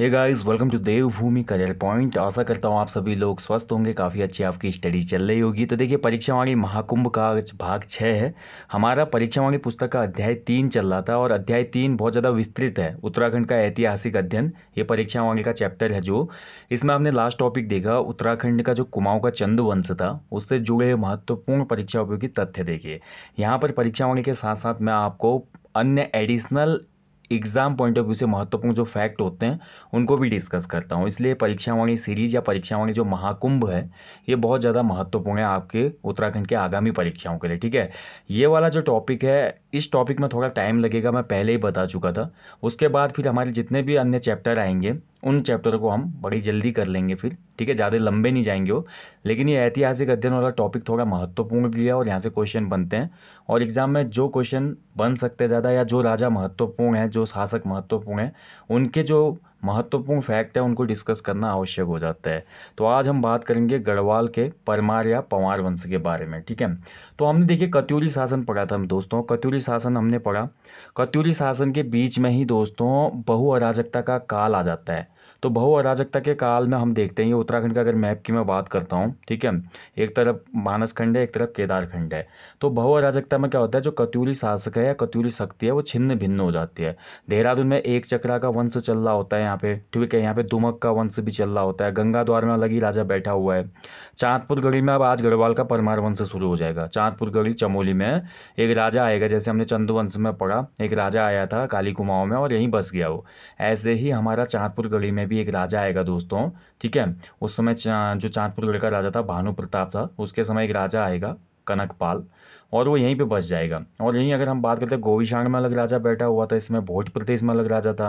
hey guys welcome to Devbhoomi career point आशा करता हूँ आप सभी लोग स्वस्थ होंगे काफ़ी अच्छी आपकी स्टडी चल रही होगी तो देखिए परीक्षा वाणी महाकुंभ का भाग छः है हमारा परीक्षा वाणी पुस्तक का अध्याय तीन चल रहा था और अध्याय तीन बहुत ज़्यादा विस्तृत है उत्तराखंड का ऐतिहासिक अध्ययन ये परीक्षा वाणी का चैप्टर है जो इसमें आपने लास्ट टॉपिक देखा उत्तराखंड का जो कुमाऊँ का चंद वंश था उससे जुड़े महत्वपूर्ण परीक्षा उपयोगी तथ्य देखिए यहाँ पर परीक्षा वाणी के साथ साथ मैं आपको अन्य additional exam point of view से महत्वपूर्ण जो फैक्ट होते हैं उनको भी डिस्कस करता हूँ इसलिए परीक्षावाणी सीरीज या परीक्षावाणी जो महाकुंभ है ये बहुत ज़्यादा महत्वपूर्ण है आपके उत्तराखंड के आगामी परीक्षाओं के लिए ठीक है ये वाला जो टॉपिक है इस टॉपिक में थोड़ा टाइम लगेगा मैं पहले ही बता चुका था उसके बाद फिर हमारे जितने भी अन्य चैप्टर आएंगे उन चैप्टर को हम बड़ी जल्दी कर लेंगे फिर ठीक है ज़्यादा लंबे नहीं जाएंगे वो लेकिन ये ऐतिहासिक अध्ययन वाला टॉपिक थोड़ा महत्वपूर्ण भी है और यहाँ से क्वेश्चन बनते हैं और एग्ज़ाम में जो क्वेश्चन बन सकते हैं ज़्यादा या जो राजा महत्वपूर्ण है जो शासक महत्वपूर्ण है उनके जो महत्वपूर्ण फैक्ट है उनको डिस्कस करना आवश्यक हो जाता है तो आज हम बात करेंगे गढ़वाल के परमार या पंवार वंश के बारे में ठीक है तो हमने देखिए कत्यूरी शासन पढ़ा था हम दोस्तों कत्यूरी शासन हमने पढ़ा कत्यूरी शासन के बीच में ही दोस्तों बहु अराजकता का काल आ जाता है तो बहु अराजकता के काल में हम देखते हैं ये उत्तराखंड का अगर मैप की मैं बात करता हूँ ठीक है एक तरफ मानस खंड है एक तरफ केदारखंड है तो बहु अराजकता में क्या होता है जो कत्यूली शासक है या कत्यूली शक्ति है वो छिन्न भिन्न हो जाती है देहरादून में एक चक्रा का वंश चल रहा होता है यहाँ पे ठीक है यहाँ पे दुमक का वंश भी चल रहा होता है गंगा द्वार में अलग ही राजा बैठा हुआ है चाँदपुर गढ़ी में अब आज गढ़वाल का परमार वंश शुरू हो जाएगा चाँदपुर गढ़ी चमोली में एक राजा आएगा जैसे हमने चंदवंश में पढ़ा एक राजा आया था काली कुमाओं में और यहीं बस गया वो ऐसे ही हमारा चाँदपुर गढ़ी में भी एक राजा आएगा दोस्तों ठीक है उस समय जो चाँदपुर गढ़ का राजा था भानु प्रताप था उसके समय एक राजा आएगा कनकपाल और वो यहीं पे बस जाएगा और यहीं अगर हम बात करते हैं गोविशाण में अलग राजा बैठा हुआ था इसमें भोज प्रदेश में अलग राजा था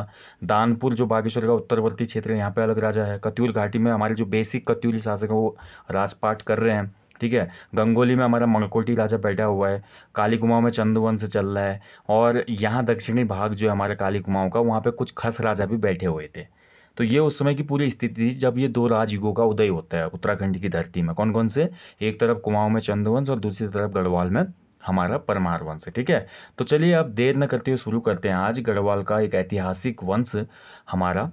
दानपुर जो बागेश्वर का उत्तरवर्ती क्षेत्र है यहाँ पे अलग राजा है कत्यूल घाटी में हमारे जो बेसिक कत्यूली शासक है वो राजपाट कर रहे हैं ठीक है गंगोली में हमारा मंगकोटी राजा बैठा हुआ है काली कुमाऊँ में चंदवंश चल रहा है और यहाँ दक्षिणी भाग जो है हमारे काली कुमाऊँ का वहाँ पे कुछ खस राजा भी बैठे हुए थे तो ये उस समय की पूरी स्थिति थी जब ये दो राजयुगों का उदय होता है उत्तराखंड की धरती में कौन कौन से एक तरफ कुमाऊं में चंदवंश और दूसरी तरफ गढ़वाल में हमारा परमार वंश है ठीक है तो चलिए अब देर न करते हुए शुरू करते हैं आज गढ़वाल का एक ऐतिहासिक वंश हमारा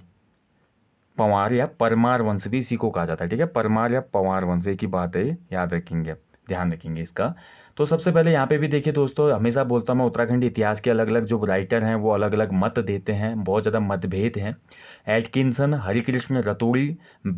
पवार या परमार वंश भी इसी को कहा जाता है ठीक है परमार या पवार वंश एक ही बात है याद रखेंगे ध्यान रखेंगे इसका तो सबसे पहले यहाँ पे भी देखिए दोस्तों हमेशा बोलता हूँ मैं उत्तराखंड इतिहास के अलग अलग जो राइटर हैं वो अलग अलग मत देते हैं बहुत ज़्यादा मतभेद हैं एटकिंसन हरिकृष्ण रतूड़ी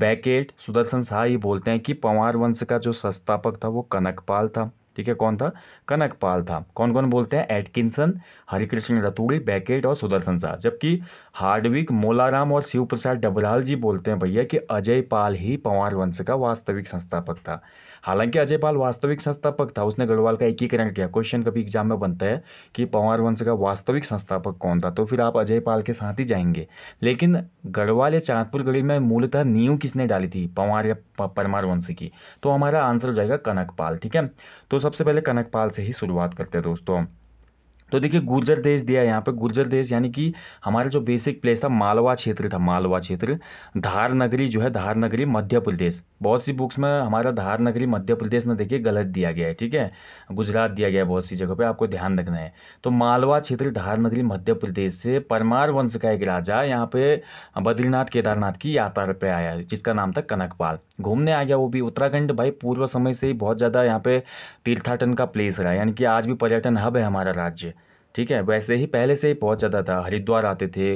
बैकेट सुदर्शन शाह ये बोलते हैं कि पंवार वंश का जो संस्थापक था वो कनकपाल था ठीक है कौन था कनकपाल था कौन कौन बोलते हैं एटकिंसन हरिकृष्ण रतूड़ी बैकेट और सुदर्शन शाह जबकि हार्डविक मोलाराम और शिव प्रसाद डबराल जी बोलते हैं भैया कि अजय पाल ही पंवार वंश का वास्तविक संस्थापक था हालांकि अजय पाल वास्तविक संस्थापक था उसने गढ़वाल का एकीकरण किया क्वेश्चन कभी एग्जाम में बनता है कि पंवार वंश का वास्तविक संस्थापक कौन था तो फिर आप अजय पाल के साथ ही जाएंगे लेकिन गढ़वाल या चांदपुर गढ़ी में मूलतः नींव किसने डाली थी पंवार या परमार वंश की तो हमारा आंसर हो जाएगा कनकपाल ठीक है तो सबसे पहले कनकपाल से ही शुरुआत करते हैं दोस्तों तो देखिए गुर्जर देश दिया है यहाँ पे गुर्जर देश यानी कि हमारा जो बेसिक प्लेस था मालवा क्षेत्र था मालवा क्षेत्र धार नगरी जो है धार नगरी मध्य प्रदेश बहुत सी बुक्स में हमारा धार नगरी मध्य प्रदेश में देखिए गलत दिया गया है ठीक है गुजरात दिया गया है बहुत सी जगह पे आपको ध्यान रखना है तो मालवा क्षेत्र धार नगरी मध्य प्रदेश से परमार वंश का एक राजा यहाँ पे बद्रीनाथ केदारनाथ की यात्रा पे आया जिसका नाम था कनकपाल घूमने आ गया वो भी उत्तराखंड भाई पूर्व समय से ही बहुत ज़्यादा यहाँ पे तीर्थाटन का प्लेस रहा यानी कि आज भी पर्यटन हब है हमारा राज्य ठीक है वैसे ही पहले से ही बहुत ज़्यादा था हरिद्वार आते थे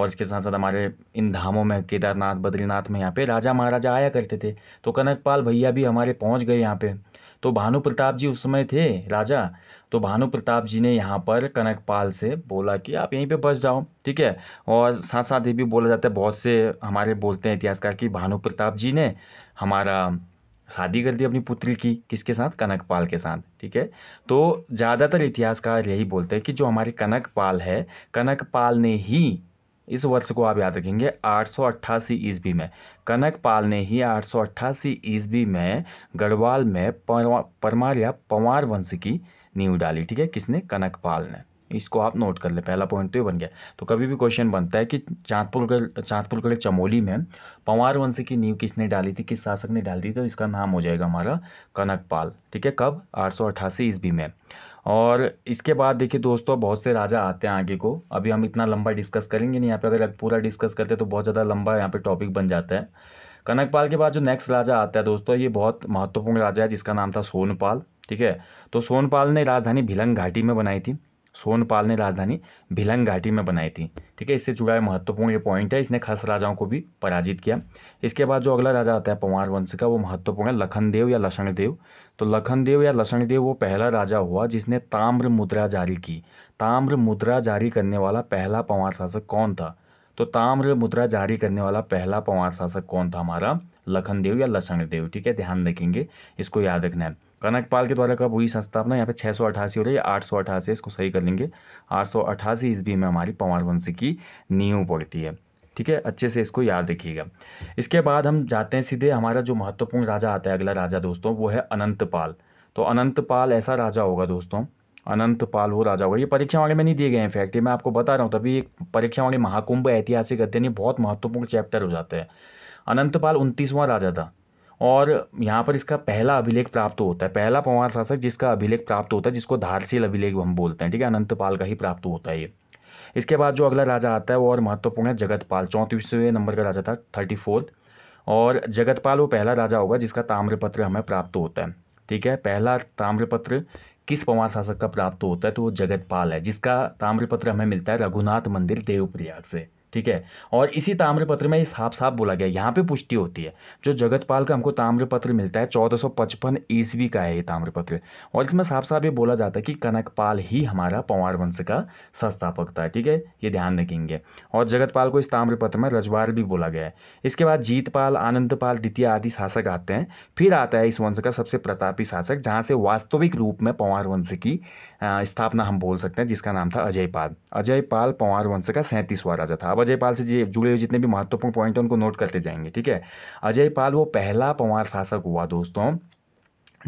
और इसके साथ साथ हमारे इन धामों में केदारनाथ बद्रीनाथ में यहाँ पे राजा महाराजा आया करते थे तो कनकपाल भैया भी हमारे पहुँच गए यहाँ पे तो भानु प्रताप जी उस समय थे राजा तो भानु प्रताप जी ने यहाँ पर कनकपाल से बोला कि आप यहीं पे बस जाओ ठीक है और साथ साथ ये भी बोला जाता है बहुत से हमारे बोलते हैं इतिहासकार कि भानु प्रताप जी ने हमारा शादी कर दी अपनी पुत्री की किसके साथ कनकपाल के साथ ठीक है तो ज़्यादातर इतिहासकार यही बोलते हैं कि जो हमारे कनकपाल है कनकपाल ने ही इस वर्ष को आप याद रखेंगे 888 ईस्वी में कनकपाल ने ही 888 ईस्वी में गढ़वाल में परमार या पंवार वंश की नींव डाली ठीक है किसने कनकपाल ने इसको आप नोट कर ले पहला पॉइंट तो ये बन गया तो कभी भी क्वेश्चन बनता है कि चांदपुर चांदपुर गढ़ चमोली में पंवार वंश की नींव किसने डाली थी किस शासक ने डाली थी तो इसका नाम हो जाएगा हमारा कनकपाल ठीक है कब आठ सौ ईस्वी में और इसके बाद देखिए दोस्तों बहुत से राजा आते हैं आगे को अभी हम इतना लंबा डिस्कस करेंगे नहीं यहाँ पे अगर पूरा डिस्कस करते हैं तो बहुत ज़्यादा लंबा यहाँ पे टॉपिक बन जाता है कनकपाल के बाद जो नेक्स्ट राजा आता है दोस्तों ये बहुत महत्वपूर्ण राजा है जिसका नाम था सोनपाल ठीक है तो सोनपाल ने राजधानी भिलंग घाटी में बनाई थी सोनपाल ने राजधानी भिलंग घाटी में बनाई थी ठीक है इससे जुड़ा महत्वपूर्ण ये पॉइंट है इसने खस राजाओं को भी पराजित किया इसके बाद जो अगला राजा आता है पंवार वंश का वो महत्वपूर्ण है लखनदेव या लसणदेव तो लखनदेव या लसणदेव वो पहला राजा हुआ जिसने ताम्र मुद्रा जारी की ताम्र मुद्रा जारी करने वाला पहला पंवार शासक कौन था तो ताम्र मुद्रा जारी करने वाला पहला पंवार शासक कौन था हमारा लखनदेव या लसणदेव ठीक है ध्यान रखेंगे इसको याद रखना है कनक पाल के द्वारा कब हुई संस्थापना यहाँ पे छः सौ अठासी हो रही है आठ सौ अठासी इसको सही कर लेंगे आठ सौ अठासी ईस्वी में हमारी पंवार वंश की नींव पड़ती है ठीक है अच्छे से इसको याद रखिएगा इसके बाद हम जाते हैं सीधे हमारा जो महत्वपूर्ण राजा आता है अगला राजा दोस्तों वो है अनंत पाल तो अनंत पाल ऐसा राजा होगा दोस्तों अनंत पाल वो राजा होगा ये परीक्षा वाले में नहीं दिए गए हैं फैक्ट मैं आपको बता रहा हूँ तभी एक परीक्षा वाले महाकुंभ ऐतिहासिक अध्ययन ये बहुत महत्वपूर्ण चैप्टर हो जाते हैं अनंतपाल उनतीसवां राजा था और यहाँ पर इसका पहला अभिलेख प्राप्त होता है पहला पंवार शासक जिसका अभिलेख प्राप्त होता है जिसको धारशील अभिलेख हम बोलते हैं ठीक है अनंतपाल का ही प्राप्त होता है ये इसके बाद जो अगला राजा आता है वो और महत्वपूर्ण है जगतपाल चौंतीसवें नंबर का राजा था थर्टी और जगतपाल वो पहला राजा होगा जिसका ताम्रपत्र हमें प्राप्त होता है ठीक है पहला ताम्रपत्र किस पवार शासक का प्राप्त होता है तो वो जगतपाल है जिसका ताम्रपत्र हमें मिलता है रघुनाथ मंदिर देवप्रयाग से ठीक है और इसी ताम्रपत्र में ये साफ साफ बोला गया यहाँ पे पुष्टि होती है जो जगतपाल का हमको ताम्रपत्र मिलता है चौदह सौ पचपन ईस्वी का है ये ताम्रपत्र और इसमें साफ साफ ये बोला जाता है कि कनकपाल ही हमारा पवार वंश का संस्थापक था ठीक है ये ध्यान रखेंगे और जगतपाल को इस ताम्रपत्र में रजवार भी बोला गया है इसके बाद जीतपाल आनंदपाल द्वितीय आदि शासक आते हैं फिर आता है इस वंश का सबसे प्रतापी शासक जहाँ से वास्तविक रूप में पवार वंश की स्थापना हम बोल सकते हैं जिसका नाम था अजय पाल अजय पाल पंवार वंश का सैंतीसवां राजा था अब अजय पाल से जुड़े हुए जितने भी महत्वपूर्ण पॉइंट हैं उनको नोट करते जाएंगे ठीक है अजय पाल वो पहला पंवार शासक हुआ दोस्तों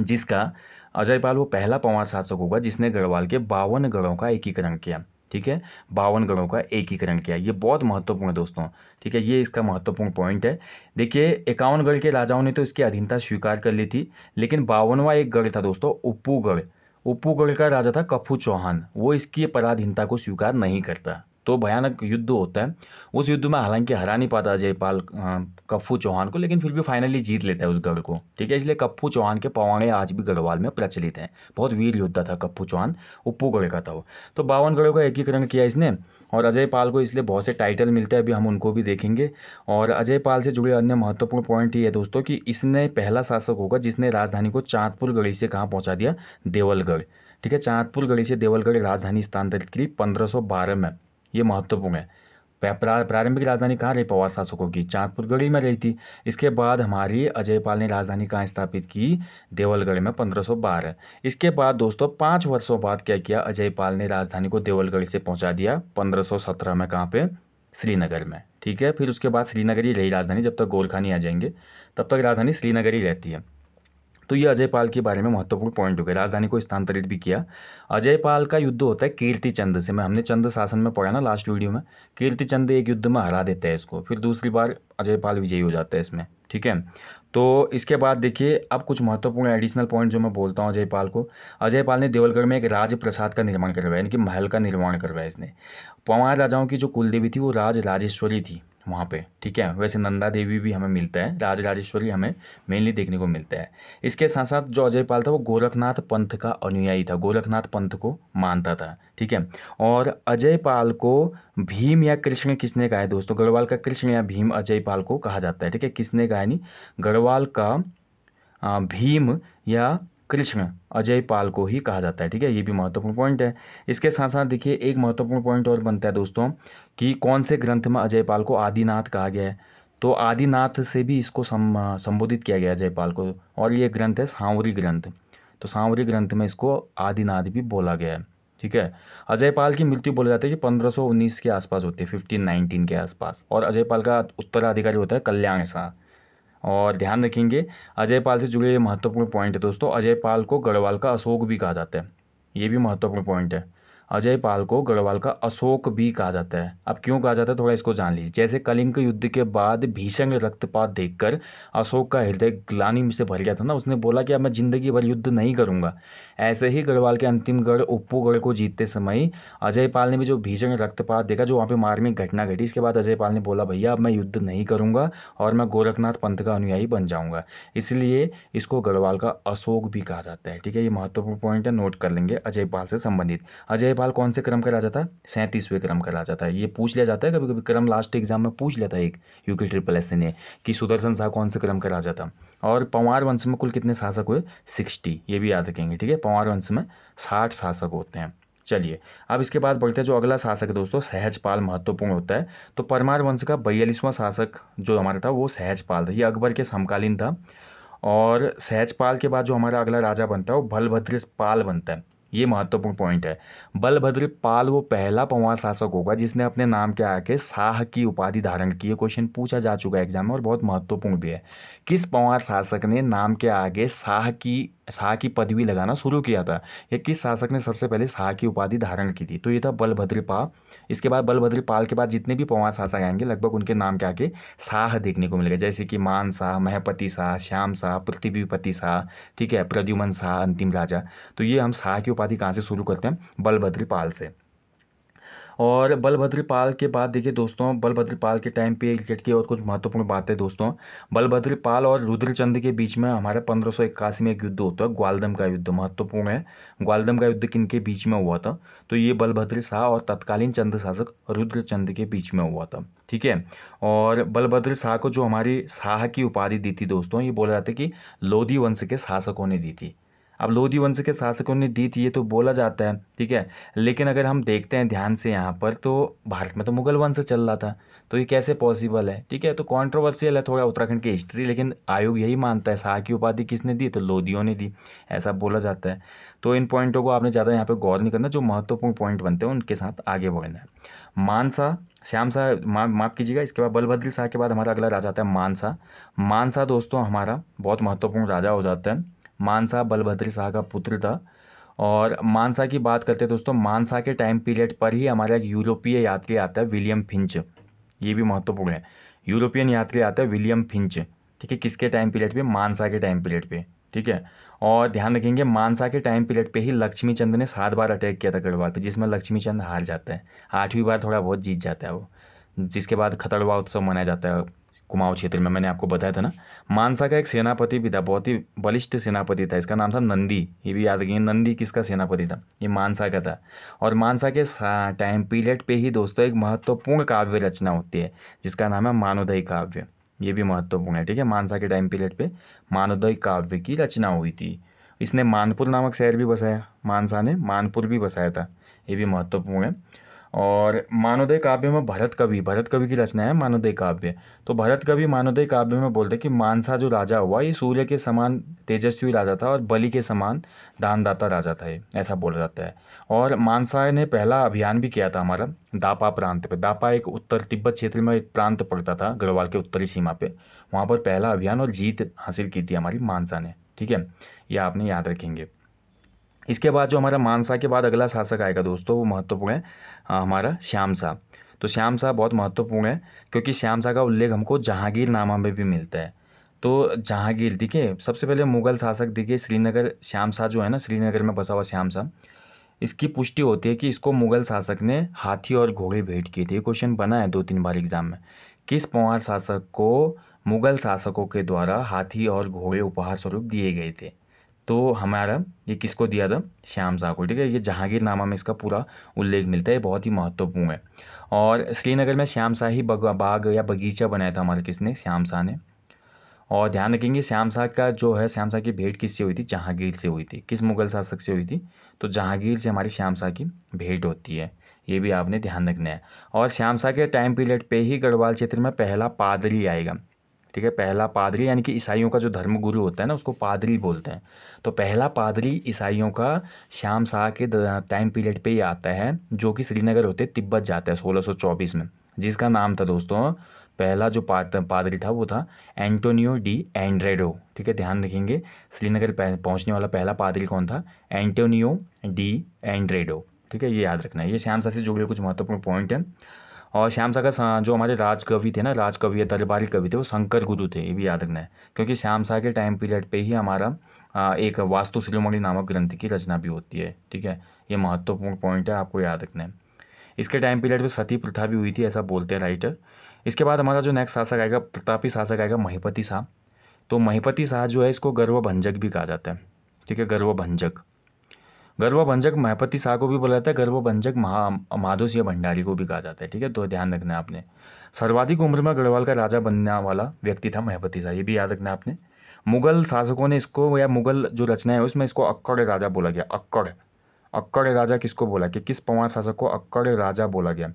जिसका अजय पाल वो पहला पंवार शासक होगा जिसने गढ़वाल के बावन गढ़ों का एकीकरण किया ठीक है बावन गढ़ों का एकीकरण किया ये बहुत महत्वपूर्ण है दोस्तों ठीक है ये इसका महत्वपूर्ण पॉइंट है देखिए इक्यावन गढ़ के राजाओं ने तो इसकी अधीनता स्वीकार कर ली थी लेकिन बावनवा एक गढ़ था दोस्तों उप्पूगढ़ उपूगढ़ का राजा था कफू चौहान वो इसकी पराधीनता को स्वीकार नहीं करता तो भयानक युद्ध होता है उस युद्ध में हालांकि हरा नहीं पाता जयपाल हाँ, कप्फू चौहान को लेकिन फिर भी फाइनली जीत लेता है उस गढ़ को ठीक है इसलिए कप्फू चौहान के पवाड़े आज भी गढ़वाल में प्रचलित हैं बहुत वीर योद्धा था कप्फू चौहान उप्पूगढ़ का था वो तो बावन गढ़ों का एकीकरण किया इसने और अजय पाल को इसलिए बहुत से टाइटल मिलते हैं अभी हम उनको भी देखेंगे और अजय पाल से जुड़े अन्य महत्वपूर्ण पॉइंट ये है दोस्तों कि इसने पहला शासक होगा जिसने राजधानी को चांदपुर गढ़ी से कहाँ पहुँचा दिया देवलगढ़ ठीक है चांदपुर गढ़ी से देवलगढ़ राजधानी स्थानांतरित की पंद्रह में ये महत्वपूर्ण है प्रारंभिक राजधानी कहाँ रही पवार शासकों की चांदपुरगढ़ी में रही थी इसके बाद हमारी अजयपाल ने राजधानी कहाँ स्थापित की देवलगढ़ में 1512 इसके बाद दोस्तों पाँच वर्षों बाद क्या किया अजयपाल ने राजधानी को देवलगढ़ से पहुंचा दिया 1517 में कहाँ पे श्रीनगर में ठीक है फिर उसके बाद श्रीनगर ही रही राजधानी जब तक गोलखानी आ जाएंगे तब तक राजधानी श्रीनगर ही रहती है तो ये अजय पाल के बारे में महत्वपूर्ण पॉइंट हो गया राजधानी को स्थानांतरित भी किया अजय पाल का युद्ध होता है कीर्ति चंद से मैं हमने चंद शासन में पढ़ा ना लास्ट वीडियो में कीर्ति चंद एक युद्ध में हरा देता है इसको फिर दूसरी बार अजय पाल विजयी हो जाता है इसमें ठीक है तो इसके बाद देखिए अब कुछ महत्वपूर्ण एडिशनल पॉइंट जो मैं बोलता हूँ अजय पाल को अजय पाल ने देवलगढ़ में एक राज प्रसाद का निर्माण करवाया यानी कि महल का निर्माण करवाया इसने पवार राजाओं की जो कुलदेवी थी वो राज राजेश्वरी थी वहाँ पे ठीक है वैसे नंदा देवी भी हमें मिलता है राज राजेश्वरी हमें मेनली देखने को मिलता है इसके साथ साथ जो अजय पाल था वो गोरखनाथ पंथ का अनुयायी था गोरखनाथ पंथ को मानता था ठीक है और अजय पाल को भीम या कृष्ण किसने कहा है दोस्तों गढ़वाल का कृष्ण या भीम अजय पाल को कहा जाता है ठीक है किसने कहा नहीं गढ़वाल का भीम या कृष्ण अजय पाल को ही कहा जाता है ठीक है ये भी महत्वपूर्ण पॉइंट है इसके साथ साथ देखिए एक महत्वपूर्ण पॉइंट और बनता है दोस्तों कि कौन से ग्रंथ में अजय पाल को आदिनाथ कहा गया है तो आदिनाथ से भी इसको संबोधित किया गया अजय पाल को और ये ग्रंथ है सांवरी ग्रंथ तो सांवरी ग्रंथ में इसको आदिनाथ भी बोला गया है ठीक है अजय पाल की मृत्यु बोला जाता है कि पंद्रह के आसपास होती है फिफ्टीन के आसपास और अजय पाल का उत्तराधिकारी होता है कल्याण शाह और ध्यान रखेंगे अजय पाल से जुड़े ये महत्वपूर्ण पॉइंट है दोस्तों अजय पाल को गढ़वाल का अशोक भी कहा जाता है ये भी महत्वपूर्ण पॉइंट है अजय पाल को गढ़वाल का अशोक भी कहा जाता है अब क्यों कहा जाता है थोड़ा इसको जान लीजिए जैसे कलिंग युद्ध के बाद भीषण रक्तपात देखकर अशोक का हृदय ग्लानी से भर गया था ना उसने बोला कि अब मैं जिंदगी भर युद्ध नहीं करूंगा ऐसे ही गढ़वाल के अंतिम गढ़ उप्पूगढ़ को जीतते समय अजय पाल ने भी जो भीषण रक्तपात देखा जो वहाँ पे मार्मिक घटना घटी इसके बाद अजय पाल ने बोला भैया अब मैं युद्ध नहीं करूँगा और मैं गोरखनाथ पंथ का अनुयायी बन जाऊँगा इसलिए इसको गढ़वाल का अशोक भी कहा जाता है ठीक है ये महत्वपूर्ण पॉइंट है नोट कर लेंगे अजय पाल से संबंधित अजय पाल कौन से क्रम का राजा था सैंतीसवें क्रम का राजा था ये पूछ लिया जाता है कभी कभी क्रम लास्ट एग्जाम में पूछ लेता है एक यूके ट्रिपल एस ने कि सुदर्शन शाह कौन से क्रम का राजा था और पंवार वंश में कुल कितने शासक हुए सिक्सटी ये भी याद रखेंगे ठीक है पंवार वंश में साठ शासक होते हैं चलिए अब इसके बाद बढ़ते हैं जो अगला शासक है दोस्तों सहजपाल महत्वपूर्ण होता है तो परमार वंश का बयालीसवां शासक जो हमारा था वो सहजपाल था ये अकबर के समकालीन था और सहजपाल के बाद जो हमारा अगला राजा बनता है वो बलभद्र पाल बनता है ये महत्वपूर्ण पॉइंट है बलभद्र पाल वो पहला पवार शासक होगा जिसने अपने नाम के आके शाह की उपाधि धारण की है क्वेश्चन पूछा जा चुका है एग्जाम में और बहुत महत्वपूर्ण भी है किस पंवार शासक ने नाम के आगे शाह की शाह की पदवी लगाना शुरू किया था यह किस शासक ने सबसे पहले शाह की उपाधि धारण की थी तो ये था बलभद्री पाल इसके बाद बलभद्री पाल के बाद जितने भी पवा शासक आएंगे लगभग उनके नाम के आगे शाह देखने को मिलेगा जैसे कि मान शाह महपति शाह श्याम शाह पृथ्वीपति शाह ठीक है प्रद्युमन शाह अंतिम राजा तो ये हम शाह की उपाधि कहाँ से शुरू करते हैं बलभद्री पाल से और बलभद्र पाल के बाद देखिए दोस्तों बलभद्र पाल के टाइम पे क्रिकेट की और कुछ महत्वपूर्ण बातें दोस्तों बलभद्र पाल और रुद्रचंद के बीच में हमारे पंद्रह में एक युद्ध होता है ग्वालदम का युद्ध महत्वपूर्ण है ग्वालदम का युद्ध किन के बीच में हुआ था तो ये बलभद्र शाह और तत्कालीन चंद्र शासक रुद्रचंद के बीच में हुआ था ठीक है और बलभद्र शाह को जो हमारी शाह की उपाधि दी थी दोस्तों ये बोला जाता है कि लोधी वंश के शासकों ने दी थी अब लोधी वंश के शासकों ने दी थी ये तो बोला जाता है ठीक है लेकिन अगर हम देखते हैं ध्यान से यहाँ पर तो भारत में तो मुगल वंश चल रहा था तो ये कैसे पॉसिबल है ठीक है तो कॉन्ट्रोवर्सियल है थोड़ा उत्तराखंड की हिस्ट्री लेकिन आयोग यही मानता है शाह की उपाधि किसने दी तो लोधियों ने दी ऐसा बोला जाता है तो इन पॉइंटों को आपने ज़्यादा यहाँ पर गौर नहीं करना जो महत्वपूर्ण पॉइंट बनते हैं उनके साथ आगे बढ़ना है मानसा श्याम शाह मा, माफ़ कीजिएगा इसके बाद बलभद्री शाह के बाद हमारा अगला राजा आता है मानसा मानसा दोस्तों हमारा बहुत महत्वपूर्ण राजा हो जाता है मानसा बलभद्र शाह का पुत्र था और मानसा की बात करते हैं दोस्तों मानसा के टाइम पीरियड पर ही हमारा एक यूरोपीय यात्री आता है विलियम फिंच ये भी महत्वपूर्ण है यूरोपियन यात्री आता है विलियम फिंच ठीक है किसके टाइम पीरियड पे मानसा के टाइम पीरियड पे ठीक है और ध्यान रखेंगे मानसा के टाइम पीरियड पे ही लक्ष्मीचंद ने सात बार अटैक किया था कड़वा पर जिसमें लक्ष्मीचंद हार जाता है आठवीं बार थोड़ा बहुत जीत जाता है वो जिसके बाद खतड़वा उत्सव मनाया जाता है कुमाऊं क्षेत्र में मैंने आपको बताया था ना मानसा का एक सेनापति भी था बहुत ही बलिष्ठ सेनापति था इसका नाम था नंदी ये भी याद रखिए नंदी किसका सेनापति था ये मानसा का था और मानसा के टाइम पीरियड पे ही दोस्तों एक महत्वपूर्ण काव्य रचना होती है जिसका नाम है मानोदय काव्य ये भी महत्वपूर्ण है ठीक है मानसा के टाइम पीरियड पर मानोदय काव्य की रचना हुई थी इसने मानपुर नामक शहर भी बसाया मानसा ने मानपुर भी बसाया था ये भी महत्वपूर्ण है और मानोदय काव्य में भरत कवि भरत कवि की रचना है मानोदय काव्य तो भरत कवि मानोदय काव्य में बोलते हैं कि मानसा जो राजा हुआ ये सूर्य के समान तेजस्वी राजा था और बलि के समान दानदाता राजा था ये ऐसा बोला जाता है और मानसा ने पहला अभियान भी किया था हमारा दापा प्रांत पे दापा एक उत्तर तिब्बत क्षेत्र में एक प्रांत पड़ता था गढ़वाल के उत्तरी सीमा पे वहाँ पर पहला अभियान और जीत हासिल की थी हमारी मानसा ने ठीक है ये आपने याद रखेंगे इसके बाद जो हमारा मानसा के बाद अगला शासक आएगा दोस्तों वो महत्वपूर्ण है हाँ, हमारा श्याम शाह तो श्याम शाह बहुत महत्वपूर्ण है क्योंकि श्याम शाह का उल्लेख हमको जहांगीर नामा में भी मिलता है तो जहांगीर देखिए सबसे पहले मुगल शासक देखिए श्रीनगर श्याम शाह जो है ना श्रीनगर में बसा हुआ श्याम शाह इसकी पुष्टि होती है कि इसको मुगल शासक ने हाथी और घोड़े भेंट किए थे ये क्वेश्चन बना है दो तीन बार एग्जाम में किस पंवार शासक को मुगल शासकों के द्वारा हाथी और घोड़े उपहार स्वरूप दिए गए थे तो हमारा ये किसको दिया था श्याम शाह को ठीक है ये जहांगीर नामा में इसका पूरा उल्लेख मिलता है बहुत ही महत्वपूर्ण है और श्रीनगर में श्याम शाही बाग या बगीचा बनाया था हमारे किसने श्याम शाह ने और ध्यान रखेंगे श्याम शाह का जो है श्याम शाह की भेंट किससे हुई थी जहांगीर से हुई थी किस मुगल शासक से हुई थी तो जहांगीर से हमारी श्याम शाह की भेंट होती है ये भी आपने ध्यान रखना है और श्याम शाह के टाइम पीरियड पे ही गढ़वाल क्षेत्र में पहला पादरी आएगा ठीक है पहला पादरी यानी कि ईसाइयों का जो धर्मगुरु होता है ना उसको पादरी बोलते हैं तो पहला पादरी ईसाइयों का श्याम शाह के टाइम पीरियड पे ही आता है जो कि श्रीनगर होते तिब्बत जाता है 1624 में जिसका नाम था दोस्तों पहला जो पादरी था वो था एंटोनियो डी एंड्रेडो ठीक है ध्यान रखेंगे श्रीनगर पहुंचने वाला पहला पादरी कौन था एंटोनियो डी एंड्रेडो ठीक है ये याद रखना है ये श्याम शाह से जुड़े कुछ महत्वपूर्ण पॉइंट हैं और श्याम शाह का जो हमारे राज कवि थे ना राज कवि या दरबारी कवि थे वो शंकर गुरु थे ये भी याद रखना है क्योंकि श्याम शाह के टाइम पीरियड पे ही हमारा एक वास्तु शिरोमणि नामक ग्रंथ की रचना भी होती है ठीक है ये महत्वपूर्ण पॉइंट है आपको याद रखना है इसके टाइम पीरियड में सती प्रथा भी हुई थी ऐसा बोलते हैं राइटर इसके बाद हमारा जो नेक्स्ट शासक आएगा प्रतापी शासक आएगा महिपति शाह तो महिपति शाह जो है इसको गर्व भंजक भी कहा जाता है ठीक है गर्व भंजक गर्भ भंजक महपति शाह को भी बोला जाता है गर्भ भंजक महा माधो सिंह भंडारी को भी कहा जाता है ठीक है तो ध्यान रखना है आपने सर्वाधिक उम्र में गढ़वाल का राजा बनने वाला व्यक्ति था महपति शाह ये भी याद रखना है आपने मुगल शासकों ने इसको या मुगल जो रचना है उसमें इसको अक्कड़ राजा बोला गया अक्कड़ अक्कड़ राजा किसको बोला कि किस पवार शासक को अक्कड़ राजा बोला गया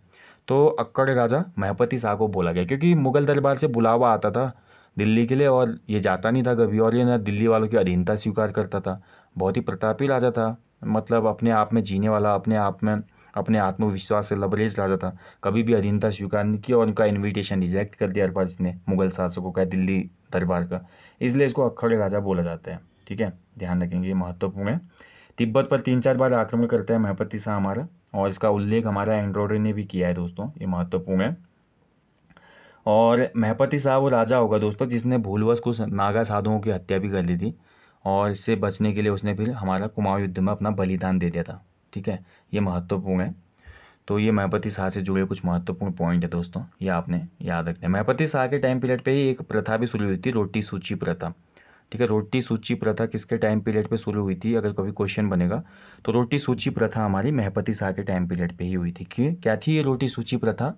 तो अक्कड़ राजा महपति शाह को बोला गया क्योंकि मुगल दरबार से बुलावा आता था दिल्ली के लिए और ये जाता नहीं था कभी और ये ना दिल्ली वालों की अधीनता स्वीकार करता था बहुत ही प्रतापी राजा था मतलब अपने आप में जीने वाला अपने आप में अपने आत्मविश्वास से लबरेज राजा था कभी भी अधीनता स्वीकार नहीं किया और उनका इनविटेशन रिजेक्ट कर दिया अरबाज ने मुगल शासकों का दिल्ली दरबार का इसलिए इसको अखड़ राजा बोला जाता है ठीक है ध्यान रखेंगे ये महत्वपूर्ण है तिब्बत पर तीन चार बार आक्रमण करता है महपति शाह हमारा और इसका उल्लेख हमारा एंड्रॉयडर ने भी किया है दोस्तों ये महत्वपूर्ण है और महपति शाह वो राजा होगा दोस्तों जिसने भूलवश कुछ नागा साधुओं की हत्या भी कर ली थी और इससे बचने के लिए उसने फिर हमारा कुमाऊँ युद्ध में अपना बलिदान दे दिया था ठीक है ये महत्वपूर्ण है तो ये महपति शाह से जुड़े कुछ महत्वपूर्ण पॉइंट है दोस्तों ये आपने याद रखना है महपति शाह के टाइम पीरियड पे ही एक प्रथा भी शुरू हुई थी रोटी सूची प्रथा ठीक है रोटी सूची प्रथा किसके टाइम पीरियड पे शुरू हुई थी अगर कभी क्वेश्चन बनेगा तो रोटी सूची प्रथा हमारी महपति शाह के टाइम पीरियड पे ही हुई थी कि क्या थी ये रोटी सूची प्रथा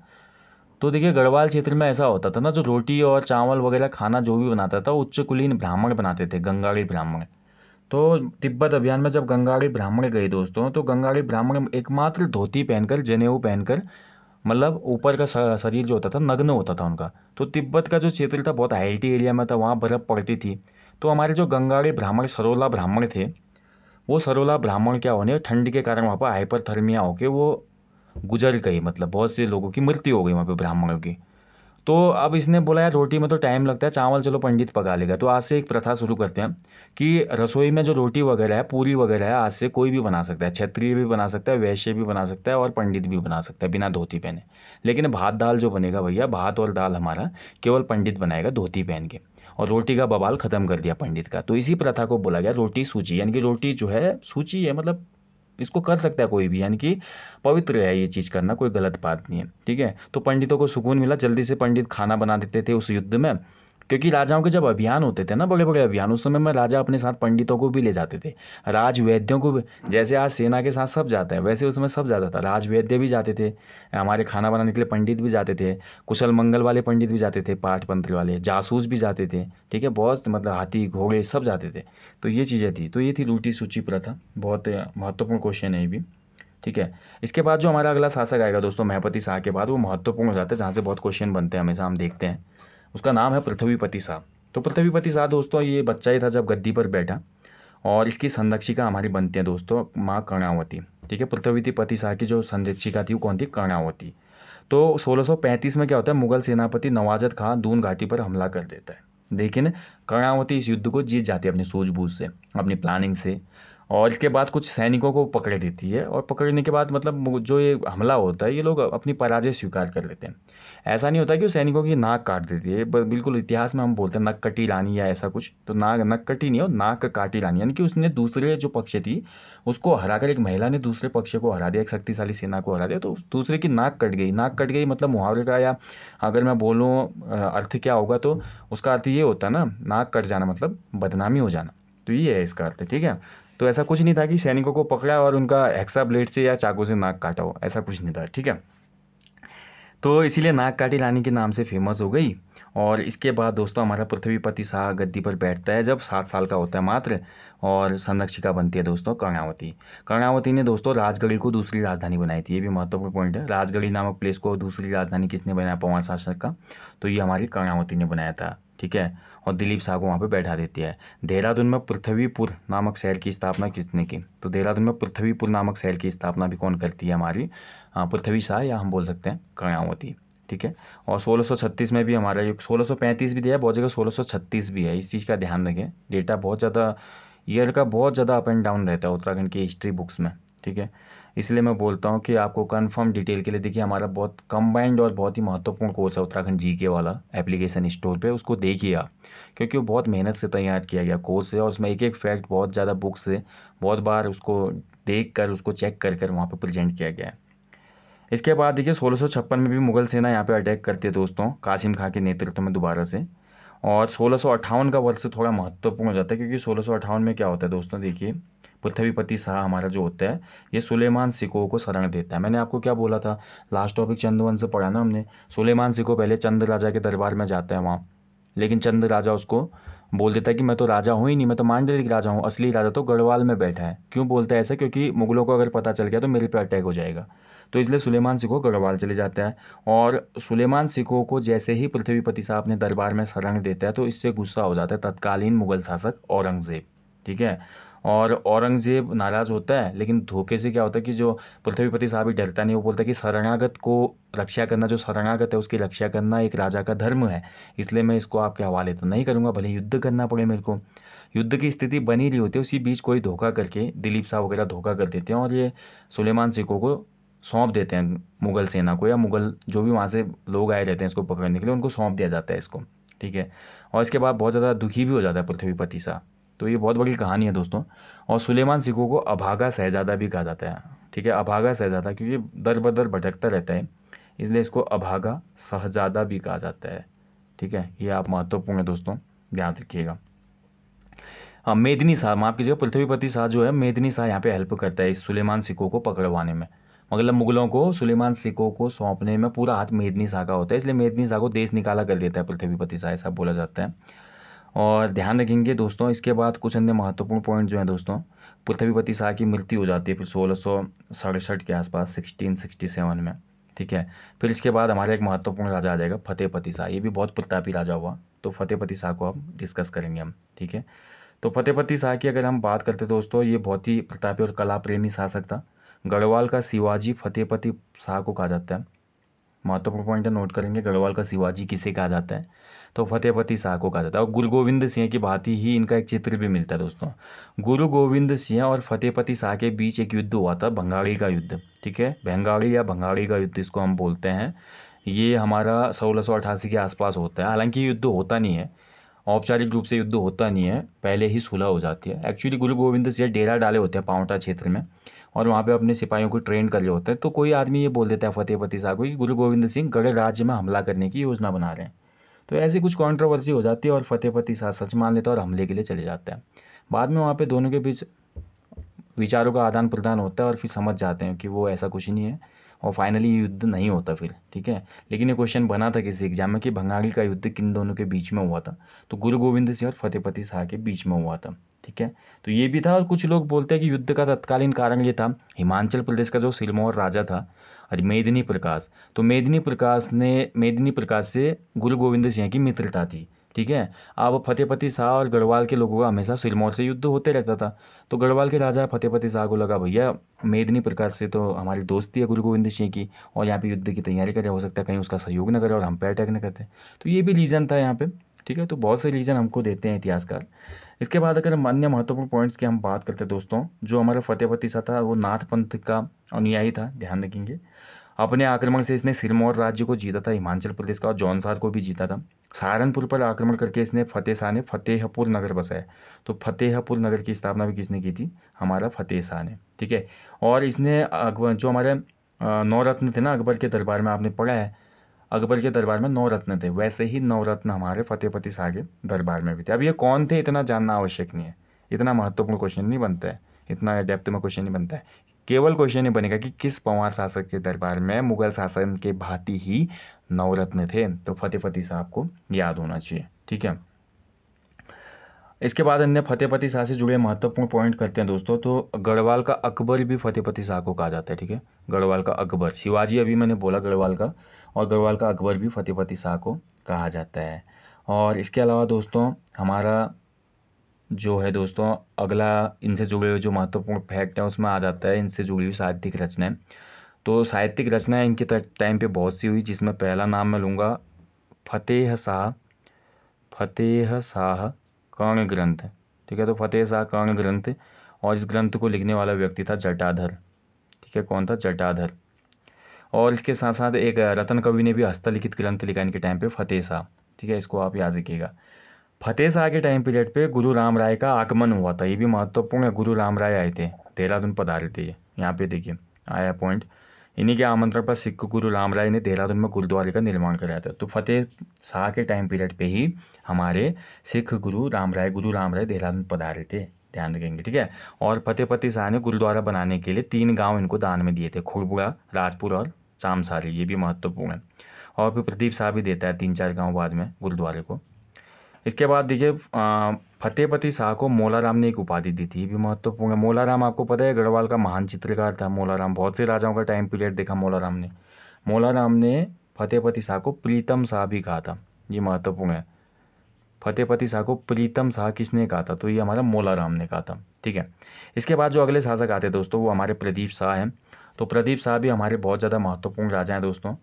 तो देखिए गढ़वाल क्षेत्र में ऐसा होता था ना जो रोटी और चावल वगैरह खाना जो भी बनाता था उच्च कुलीन ब्राह्मण बनाते थे गंगाड़ी ब्राह्मण तो तिब्बत अभियान में जब गंगाड़ी ब्राह्मण गए दोस्तों तो गंगाड़ी ब्राह्मण एकमात्र धोती पहनकर जनेऊ पहनकर मतलब ऊपर का शरीर जो होता था नग्न होता था उनका तो तिब्बत का जो क्षेत्र था बहुत हाइल्टी एरिया में था वहाँ बर्फ़ पड़ती थी तो हमारे जो गंगाड़ी ब्राह्मण सरोला ब्राह्मण थे वो सरोला ब्राह्मण क्या होने ठंड के कारण वहाँ पर हाइपरथर्मिया होके वो गुजर गई मतलब बहुत से लोगों की मृत्यु हो गई वहाँ पे ब्राह्मणों की तो अब इसने बोला यार रोटी में तो टाइम लगता है चावल चलो पंडित पका लेगा तो आज से एक प्रथा शुरू करते हैं कि रसोई में जो रोटी वगैरह है पूरी वगैरह है आज से कोई भी बना सकता है क्षत्रिय भी बना सकता है वैश्य भी बना सकता है और पंडित भी बना सकता है बिना धोती पहने लेकिन भात दाल जो बनेगा भैया भात और दाल हमारा केवल पंडित बनाएगा धोती पहन के और रोटी का बवाल खत्म कर दिया पंडित का तो इसी प्रथा को बोला गया रोटी सूची यानी कि रोटी जो है सूची है मतलब इसको कर सकता है कोई भी यानी कि पवित्र है ये चीज़ करना कोई गलत बात नहीं है ठीक है तो पंडितों को सुकून मिला जल्दी से पंडित खाना बना देते थे उस युद्ध में क्योंकि राजाओं के जब अभियान होते थे ना बड़े बड़े अभियान उस समय में राजा अपने साथ पंडितों को भी ले जाते थे राजवैद्यों को भी जैसे आज सेना के साथ सब जाता है वैसे उसमें सब जाता था राजवैद्य भी जाते थे हमारे खाना बनाने के लिए पंडित भी जाते थे कुशल मंगल वाले पंडित भी जाते थे पाठ पंत्र वाले जासूस भी जाते थे ठीक है बहुत मतलब हाथी घोड़े सब जाते थे तो ये चीज़ें थी तो ये थी लूटी सूची प्रथा बहुत महत्वपूर्ण क्वेश्चन है ये भी ठीक है इसके बाद जो हमारा अगला शासक आएगा दोस्तों महपति शाह के बाद वो महत्वपूर्ण हो जाता है जहाँ से बहुत क्वेश्चन बनते हैं हमेशा हम देखते हैं उसका नाम है पृथ्वीपति शाह तो पृथ्वीपति शाह दोस्तों ये बच्चा ही था जब गद्दी पर बैठा और इसकी संरक्षिका हमारी बनती है दोस्तों माँ कर्णावती ठीक है पृथ्वीपति शाह की जो संरक्षिका थी वो कौन थी कर्णावती तो 1635 में क्या होता है मुगल सेनापति नवाजत खां दून घाटी पर हमला कर देता है लेकिन कर्णावती इस युद्ध को जीत जाती है अपनी सूझबूझ से अपनी प्लानिंग से और इसके बाद कुछ सैनिकों को पकड़ देती है और पकड़ने के बाद मतलब जो ये हमला होता है ये लोग अपनी पराजय स्वीकार कर लेते हैं ऐसा नहीं होता कि वो सैनिकों की नाक काट देती है बिल्कुल इतिहास में हम बोलते हैं नक कटी लानी या ऐसा कुछ तो नाक नक कटी नहीं हो नाक काटी लानी यानी कि उसने दूसरे जो पक्ष थी उसको हरा कर एक महिला ने दूसरे पक्ष को हरा दिया एक शक्तिशाली सेना को हरा दिया तो दूसरे की नाक कट गई नाक कट गई मतलब मुहावरे का या अगर मैं बोलूँ अर्थ क्या होगा तो उसका अर्थ ये होता ना नाक कट जाना मतलब बदनामी हो जाना तो ये है इसका अर्थ ठीक है तो ऐसा कुछ नहीं था कि सैनिकों को पकड़ा और उनका हेक्सा ब्लेड से या चाकू से नाक काटा हो ऐसा कुछ नहीं था ठीक है तो इसीलिए नाग काटी रानी के नाम से फेमस हो गई और इसके बाद दोस्तों हमारा पृथ्वीपति शाह गद्दी पर बैठता है जब सात साल का होता है मात्र और संरक्षिका बनती है दोस्तों कर्णावती कर्णावती ने दोस्तों राजगढ़ी को दूसरी राजधानी बनाई थी ये भी महत्वपूर्ण पॉइंट है राजगढ़ी नामक प्लेस को दूसरी राजधानी किसने बनाया पवार शासक का तो ये हमारी कर्णावती ने बनाया था ठीक है और दिलीप शाह को वहाँ पे बैठा देती है देहरादून में पृथ्वीपुर नामक शहर की स्थापना किसने की तो देहरादून में पृथ्वीपुर नामक शहर की स्थापना भी कौन करती है हमारी पृथ्वी शाह या हम बोल सकते हैं कयावती ठीक है और 1636 में भी हमारा ये 1635 भी दिया है बहुत जगह 1636 भी है इस चीज़ का ध्यान रखें डेटा बहुत ज़्यादा ईयर का बहुत ज़्यादा अप एंड डाउन रहता है उत्तराखंड की हिस्ट्री बुक्स में ठीक है इसलिए मैं बोलता हूँ कि आपको कन्फर्म डिटेल के लिए देखिए हमारा बहुत कम्बाइंड और बहुत ही महत्वपूर्ण कोर्स है उत्तराखंड जी के वाला एप्लीकेशन स्टोर पर उसको देखिए आप क्योंकि वो बहुत मेहनत से तैयार किया गया कोर्स है और उसमें एक एक फैक्ट बहुत ज़्यादा बुक से बहुत बार उसको देख कर उसको चेक कर कर वहाँ पर प्रेजेंट किया गया है इसके बाद देखिए सोलह में भी मुगल सेना यहाँ पर अटैक करती है दोस्तों कासिम खां के नेतृत्व में दोबारा से और सोलह का वर्ष थोड़ा महत्वपूर्ण हो जाता है क्योंकि सोलह में क्या होता है दोस्तों देखिए पृथ्वीपति शाह हमारा जो होता है ये सुलेमान सिको को शरण देता है मैंने आपको क्या बोला था लास्ट टॉपिक चंदवंश से पढ़ा ना हमने सुलेमान सिको पहले चंद राजा के दरबार में जाता है वहाँ लेकिन चंद राजा उसको बोल देता है कि मैं तो राजा हूँ ही नहीं मैं तो मांडलिक राजा हूँ असली राजा तो गढ़वाल में बैठा है क्यों बोलता है ऐसा क्योंकि मुगलों को अगर पता चल गया तो मेरे पे अटैक हो जाएगा तो इसलिए सुलेमान सिखो गढ़वाल चले जाता है और सुलेमान सिखो को जैसे ही पृथ्वीपति शाह अपने दरबार में शरण देता है तो इससे गुस्सा हो जाता है तत्कालीन मुगल शासक औरंगजेब ठीक है और औरंगज़ेब नाराज़ होता है लेकिन धोखे से क्या होता है कि जो पृथ्वीपति साहब ही डरता नहीं वो बोलता है कि शरणागत को रक्षा करना जो शरणागत है उसकी रक्षा करना एक राजा का धर्म है इसलिए मैं इसको आपके हवाले तो नहीं करूँगा भले युद्ध करना पड़े मेरे को युद्ध की स्थिति बनी रही होती है उसी बीच कोई धोखा करके दिलीप साहब वगैरह धोखा कर देते हैं और ये सुलेमान सिखों को सौंप देते हैं मुगल सेना को या मुगल जो भी वहाँ से लोग आए रहते हैं इसको पकड़ने के लिए उनको सौंप दिया जाता है इसको ठीक है और इसके बाद बहुत ज़्यादा दुखी भी हो जाता है पृथ्वीपति साहब तो ये बहुत बड़ी कहानी है दोस्तों और सुलेमान सिखों को अभागा शहजादा भी कहा जाता है ठीक है अभागा शहजादा क्योंकि दर बदर भटकता रहता है इसलिए इसको अभागा शहजादा भी कहा जाता है ठीक है ये आप महत्वपूर्ण है दोस्तों ध्यान रखिएगा हाँ मेदनी शाह माफ कीजिएगा पृथ्वीपति शाह जो है मेदनी शाह यहाँ पे हेल्प करता है इस सुलेमान सिखों को पकड़वाने में मतलब मुगलों को सुलेमान सिखों को सौंपने में पूरा हाथ मेदनी शाह का होता है इसलिए मेदनी शाह को देश निकाला कर देता है पृथ्वीपति शाह ऐसा बोला जाता है और ध्यान रखेंगे दोस्तों इसके बाद कुछ अन्य महत्वपूर्ण पॉइंट जो हैं दोस्तों पृथ्वीपति शाह की मृत्यु हो जाती है फिर सोलह सौ सड़सठ के आसपास सिक्सटीन सिक्सटी सेवन में ठीक है फिर इसके बाद हमारा एक महत्वपूर्ण राजा आ जाएगा फतेहपति शाह ये भी बहुत प्रतापी राजा हुआ तो फतेहपति शाह को अब डिस्कस करेंगे हम ठीक है तो फतेहपति शाह की अगर हम बात करते दोस्तों ये बहुत ही प्रतापी और कला प्रेमी शासक था गढ़वाल का शिवाजी फतेहपति शाह को कहा जाता है महत्वपूर्ण पॉइंट नोट करेंगे गढ़वाल का शिवाजी किसे कहा जाता है तो फतेहपति शाह को कहा जाता है और गुरु गोविंद सिंह की भांति ही इनका एक चित्र भी मिलता है दोस्तों गुरु गोविंद सिंह और फतेहपति शाह के बीच एक युद्ध हुआ था भंगाड़ी का युद्ध ठीक है भंगाड़ी या भंगाड़ी का युद्ध इसको हम बोलते हैं ये हमारा सोलह के आसपास होता है हालांकि युद्ध होता नहीं है औपचारिक रूप से युद्ध होता नहीं है पहले ही सुलह हो जाती है एक्चुअली गुरु गोविंद सिंह डेरा डाले होते हैं पावटा क्षेत्र में और वहाँ पे अपने सिपाहियों को ट्रेन कर लिए होते हैं तो कोई आदमी ये बोल देता है फतेहपति साहब को कि गुरु गोविंद सिंह गढ़ राज्य में हमला करने की योजना बना रहे हैं तो ऐसी कुछ कॉन्ट्रोवर्सी हो जाती है और फतेहपति शाह सच मान लेता है और हमले के लिए चले जाते हैं बाद में वहाँ पे दोनों के बीच विचारों का आदान प्रदान होता है और फिर समझ जाते हैं कि वो ऐसा कुछ नहीं है और फाइनली युद्ध नहीं होता फिर ठीक है लेकिन ये क्वेश्चन बना था किसी एग्जाम में कि भंगाली का युद्ध किन दोनों के बीच में हुआ था तो गुरु गोविंद सिंह और फतेहपति शाह के बीच में हुआ था ठीक है तो ये भी था और कुछ लोग बोलते हैं कि युद्ध का तत्कालीन कारण ये था हिमाचल प्रदेश का जो सिलमौर राजा था और मेदिनी प्रकाश तो मेदिनी प्रकाश ने मेदिनी प्रकाश से गुरु गोविंद सिंह की मित्रता थी ठीक है अब फतेहपति शाह और गढ़वाल के लोगों का हमेशा सिरमौर से युद्ध होते रहता था तो गढ़वाल के राजा फतेहपति शाह को लगा भैया मेदनी प्रकार से तो हमारी दोस्ती है गुरु गोविंद सिंह की और यहाँ पे युद्ध की तैयारी करे हो सकता है कहीं उसका सहयोग न करे और हम पे अटैक न करते तो ये भी रीज़न था यहाँ पे ठीक है तो बहुत से रीज़न हमको देते हैं इतिहासकार इसके बाद अगर हम अन्य महत्वपूर्ण पॉइंट्स की हम बात करते हैं दोस्तों जो हमारा फतेहपति शाह था वो नाथ पंथ का अनुयायी था ध्यान रखेंगे अपने आक्रमण से इसने सिरमौर राज्य को जीता था हिमाचल प्रदेश का और जौनसार को भी जीता था सहारनपुर पर आक्रमण करके इसने फतेह शाह ने फतेहपुर नगर बसाया तो फतेहपुर नगर की स्थापना भी किसने की थी हमारा फतेह शाह ने ठीक है और इसने अकबर जो हमारे नवरत्न थे ना अकबर के दरबार में आपने पढ़ा है अकबर के दरबार में नवरत्न थे वैसे ही नवरत्न हमारे फतेहपति शाह के दरबार में भी थे अब ये कौन थे इतना जानना आवश्यक नहीं है इतना महत्वपूर्ण क्वेश्चन नहीं बनता है इतना डेप्थ में क्वेश्चन नहीं बनता है केवल क्वेश्चन ये बनेगा कि किस पंवार शासक के दरबार में मुगल शासन के भांति ही नवरत्न थे तो फतेह फतेह साहब को याद होना चाहिए ठीक है इसके बाद अन्य फतेहपति शाह से जुड़े महत्वपूर्ण पॉइंट करते हैं दोस्तों तो गढ़वाल का अकबर भी फतेहपति शाह को कहा जाता है ठीक है गढ़वाल का अकबर शिवाजी अभी मैंने बोला गढ़वाल का और गढ़वाल का अकबर भी फतेहपति शाह को कहा जाता है और इसके अलावा दोस्तों हमारा जो है दोस्तों अगला इनसे जुड़े हुए जो महत्वपूर्ण फैक्ट है उसमें आ जाता है इनसे जुड़ी हुई साहित्यिक रचनाएं तो साहित्यिक रचनाएं इनके टाइम पे बहुत सी हुई जिसमें पहला नाम मैं लूँगा फतेह शाह फतेह शाह कर्ण ग्रंथ ठीक है तो फतेह शाह कर्ण ग्रंथ और इस ग्रंथ को लिखने वाला व्यक्ति था जटाधर ठीक है कौन था जटाधर और इसके साथ साथ एक रतन कवि ने भी हस्तलिखित ग्रंथ लिखा इनके टाइम पे फतेह शाह ठीक है इसको आप याद रखिएगा फतेह शाह के टाइम पीरियड पे गुरु राम राय का आगमन हुआ था ये भी महत्वपूर्ण है गुरु राम राय आए थे देहरादून पधारे थे ये यहाँ पे देखिए आया पॉइंट इन्हीं के आमंत्रण पर सिख गुरु राम राय ने देहरादून में गुरुद्वारे का निर्माण कराया था तो फतेह शाह के टाइम पीरियड पे ही हमारे सिख गुरु राम राय गुरु राम राय देहरादून पधारे थे ध्यान रखेंगे ठीक है और फतेह फतेह शाह ने गुरुद्वारा बनाने के लिए तीन गांव इनको दान में दिए थे खुड़बुड़ा राजपुर और चामसारी ये भी महत्वपूर्ण है और फिर प्रदीप शाह भी देता है तीन चार गाँव बाद में गुरुद्वारे को इसके बाद देखिए फतेहपति शाह को मोलाराम ने एक उपाधि दी थी ये भी महत्वपूर्ण है मोलाराम आपको पता है गढ़वाल का महान चित्रकार था मोलाराम बहुत से राजाओं का टाइम पीरियड देखा मोलाराम ने मोलाराम ने फतेहपति शाह को प्रीतम शाह भी कहा था ये महत्वपूर्ण है फतेहपति शाह को प्रीतम शाह किसने कहा था तो ये हमारा मोलाराम ने कहा था ठीक है इसके बाद जो अगले शासक आते दोस्तों वो हमारे प्रदीप शाह हैं तो प्रदीप शाह भी हमारे बहुत ज़्यादा महत्वपूर्ण राजा हैं दोस्तों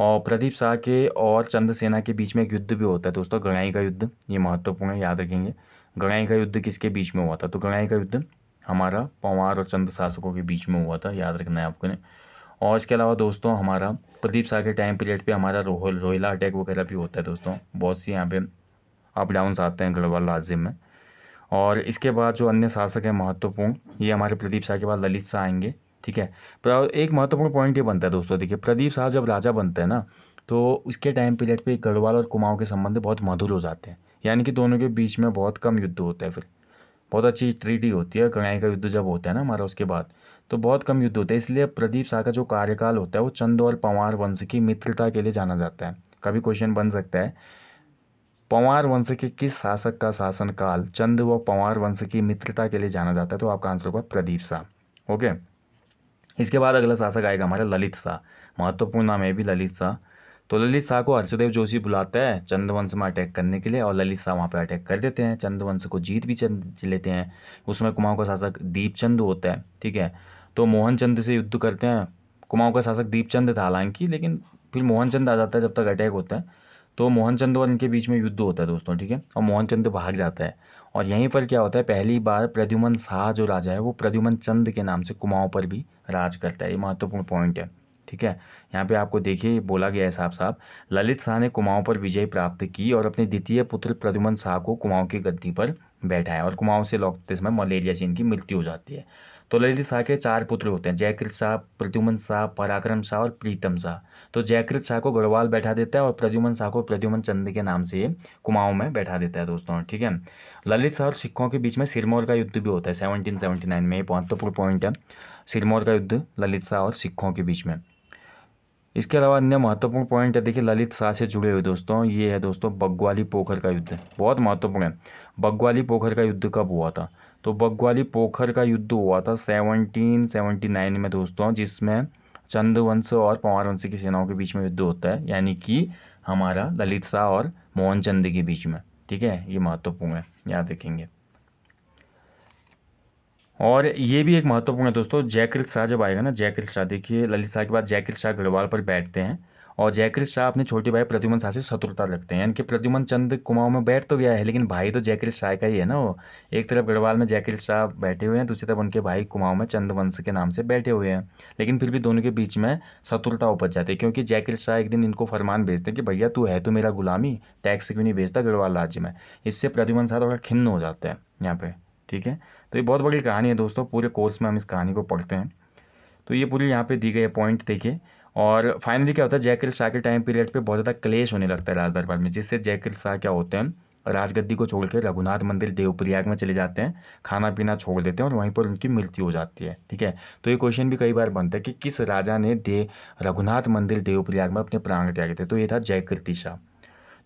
और प्रदीप शाह के और चंद्र सेना के बीच में एक युद्ध भी होता है दोस्तों गंगाई का युद्ध ये महत्वपूर्ण है याद रखेंगे गंगाई का युद्ध किसके बीच में हुआ था तो गंगाई का युद्ध हमारा पंवार और चंद्र शासकों के बीच में हुआ था याद रखना है आपको ने और इसके अलावा दोस्तों हमारा प्रदीप शाह के टाइम पीरियड पर हमारा रोहल रोहिला अटैक वगैरह भी होता है दोस्तों बहुत सी यहाँ पे अप डाउंस आते हैं गढ़वाल राज्य में और इसके बाद जो अन्य शासक हैं महत्वपूर्ण ये हमारे प्रदीप शाह के बाद ललित शाह आएंगे ठीक है एक महत्वपूर्ण पॉइंट ये बनता है दोस्तों देखिए प्रदीप शाह जब राजा बनते हैं ना तो उसके टाइम पीरियड पे गढ़वाल और कुमाऊं के संबंध बहुत मधुर हो जाते हैं यानी कि दोनों के बीच में बहुत कम युद्ध होता है फिर बहुत अच्छी ट्रीटी होती है गणाई का युद्ध जब होता है ना हमारा उसके बाद तो बहुत कम युद्ध होता है इसलिए प्रदीप शाह का जो कार्यकाल होता है वो चंद और पंवार वंश की मित्रता के लिए जाना जाता है कभी क्वेश्चन बन सकता है पंवार वंश के किस शासक का शासनकाल चंद व पंवार वंश की मित्रता के लिए जाना जाता है तो आपका आंसर होगा प्रदीप शाह ओके इसके बाद अगला शासक आएगा हमारा ललित शाह महत्वपूर्ण नाम है भी ललित शाह तो ललित शाह को हर्षदेव जोशी बुलाता है चंद्रवंश में अटैक करने के लिए और ललित शाह वहाँ पर अटैक कर देते हैं चंद्रवंश को जीत भी चंद लेते हैं उसमें कुमाऊँ का शासक दीपचंद होता है ठीक है तो मोहनचंद से युद्ध करते हैं कुमाऊँ का शासक दीपचंद था हालांकि लेकिन फिर मोहनचंद आ जाता है जब तक अटैक होता है तो मोहनचंद और इनके बीच में युद्ध होता है दोस्तों ठीक है और मोहनचंद भाग जाता है और यहीं पर क्या होता है पहली बार प्रद्युमन शाह जो राजा है वो प्रद्युमन चंद के नाम से कुमाऊं पर भी राज करता है ये महत्वपूर्ण पॉइंट है ठीक है यहाँ पे आपको देखिए बोला गया है साहब साहब ललित शाह ने कुमाऊं पर विजय प्राप्त की और अपने द्वितीय पुत्र प्रद्युमन शाह को कुमाऊं की गद्दी पर बैठाया और कुमाऊं से लौटते समय मलेरिया से इनकी मृत्यु हो जाती है तो ललित शाह के चार पुत्र होते हैं जयकृत शाह प्रद्युमन शाह पराक्रम शाह और प्रीतम शाह तो जयकृत शाह को गढ़वाल बैठा देता है और प्रद्युमन शाह को प्रद्युमन चंद के नाम से कुमाऊं में बैठा देता है दोस्तों ठीक है ललित शाह और सिखों के बीच में सिरमौर का युद्ध भी होता है सेवनटीन सेवेंटी नाइन में ये महत्वपूर्ण पॉइंट है सिरमौर का युद्ध ललित शाह और सिखों के बीच में इसके अलावा अन्य महत्वपूर्ण पॉइंट है देखिए ललित शाह से जुड़े हुए दोस्तों ये है दोस्तों बग्वाली पोखर का युद्ध बहुत महत्वपूर्ण है बग्वाली पोखर का युद्ध कब हुआ था तो बग्वाली पोखर का युद्ध हुआ था 1779 में दोस्तों जिसमें चंद्रवंश वंश और पंवार वंश की सेनाओं के बीच में युद्ध होता है यानी कि हमारा ललित शाह और मोहन चंद के बीच में ठीक है ये महत्वपूर्ण है याद रखेंगे और ये भी एक महत्वपूर्ण है दोस्तों जयकृत शाह जब आएगा ना जयकृत शाह देखिए ललित शाह के बाद जयकृत शाह गढ़वाल पर बैठते हैं और जयकृष शाह अपने छोटे भाई प्रद्युमन शाह से शत्रुता रखते हैं यानी कि प्रद्युमन चंद कुमाऊं में बैठ तो गया है लेकिन भाई तो जयकृष शाह का ही है ना वो एक तरफ गढ़वाल में जयकृष शाह बैठे हुए हैं दूसरी तरफ उनके भाई कुमाऊं में चंद वंश के नाम से बैठे हुए हैं लेकिन फिर भी दोनों के बीच में शत्रुता उपज जाती है क्योंकि जयकृष शाह एक दिन इनको फरमान भेजते हैं कि भैया तू है तो मेरा गुलामी टैक्स क्यों नहीं भेजता गढ़वाल राज्य में इससे प्रद्युमन शाह थोड़ा खिन्न हो जाता है यहाँ पर ठीक है तो ये बहुत बड़ी कहानी है दोस्तों पूरे कोर्स में हम इस कहानी को पढ़ते हैं तो ये पूरी यहाँ पे दी गई पॉइंट देखिए और फाइनली क्या होता है जयकिर शाह के टाइम पीरियड पे बहुत ज़्यादा क्लेश होने लगता है राजदरबार में जिससे जयकिर शाह क्या होते हैं राजगद्दी को छोड़ के रघुनाथ मंदिर देवप्रयाग में चले जाते हैं खाना पीना छोड़ देते हैं और वहीं पर उनकी मृत्यु हो जाती है ठीक है तो ये क्वेश्चन भी कई बार बनता है कि किस राजा ने दे रघुनाथ मंदिर देवप्रयाग में अपने प्राण त्यागे थे तो ये था जयकृति शाह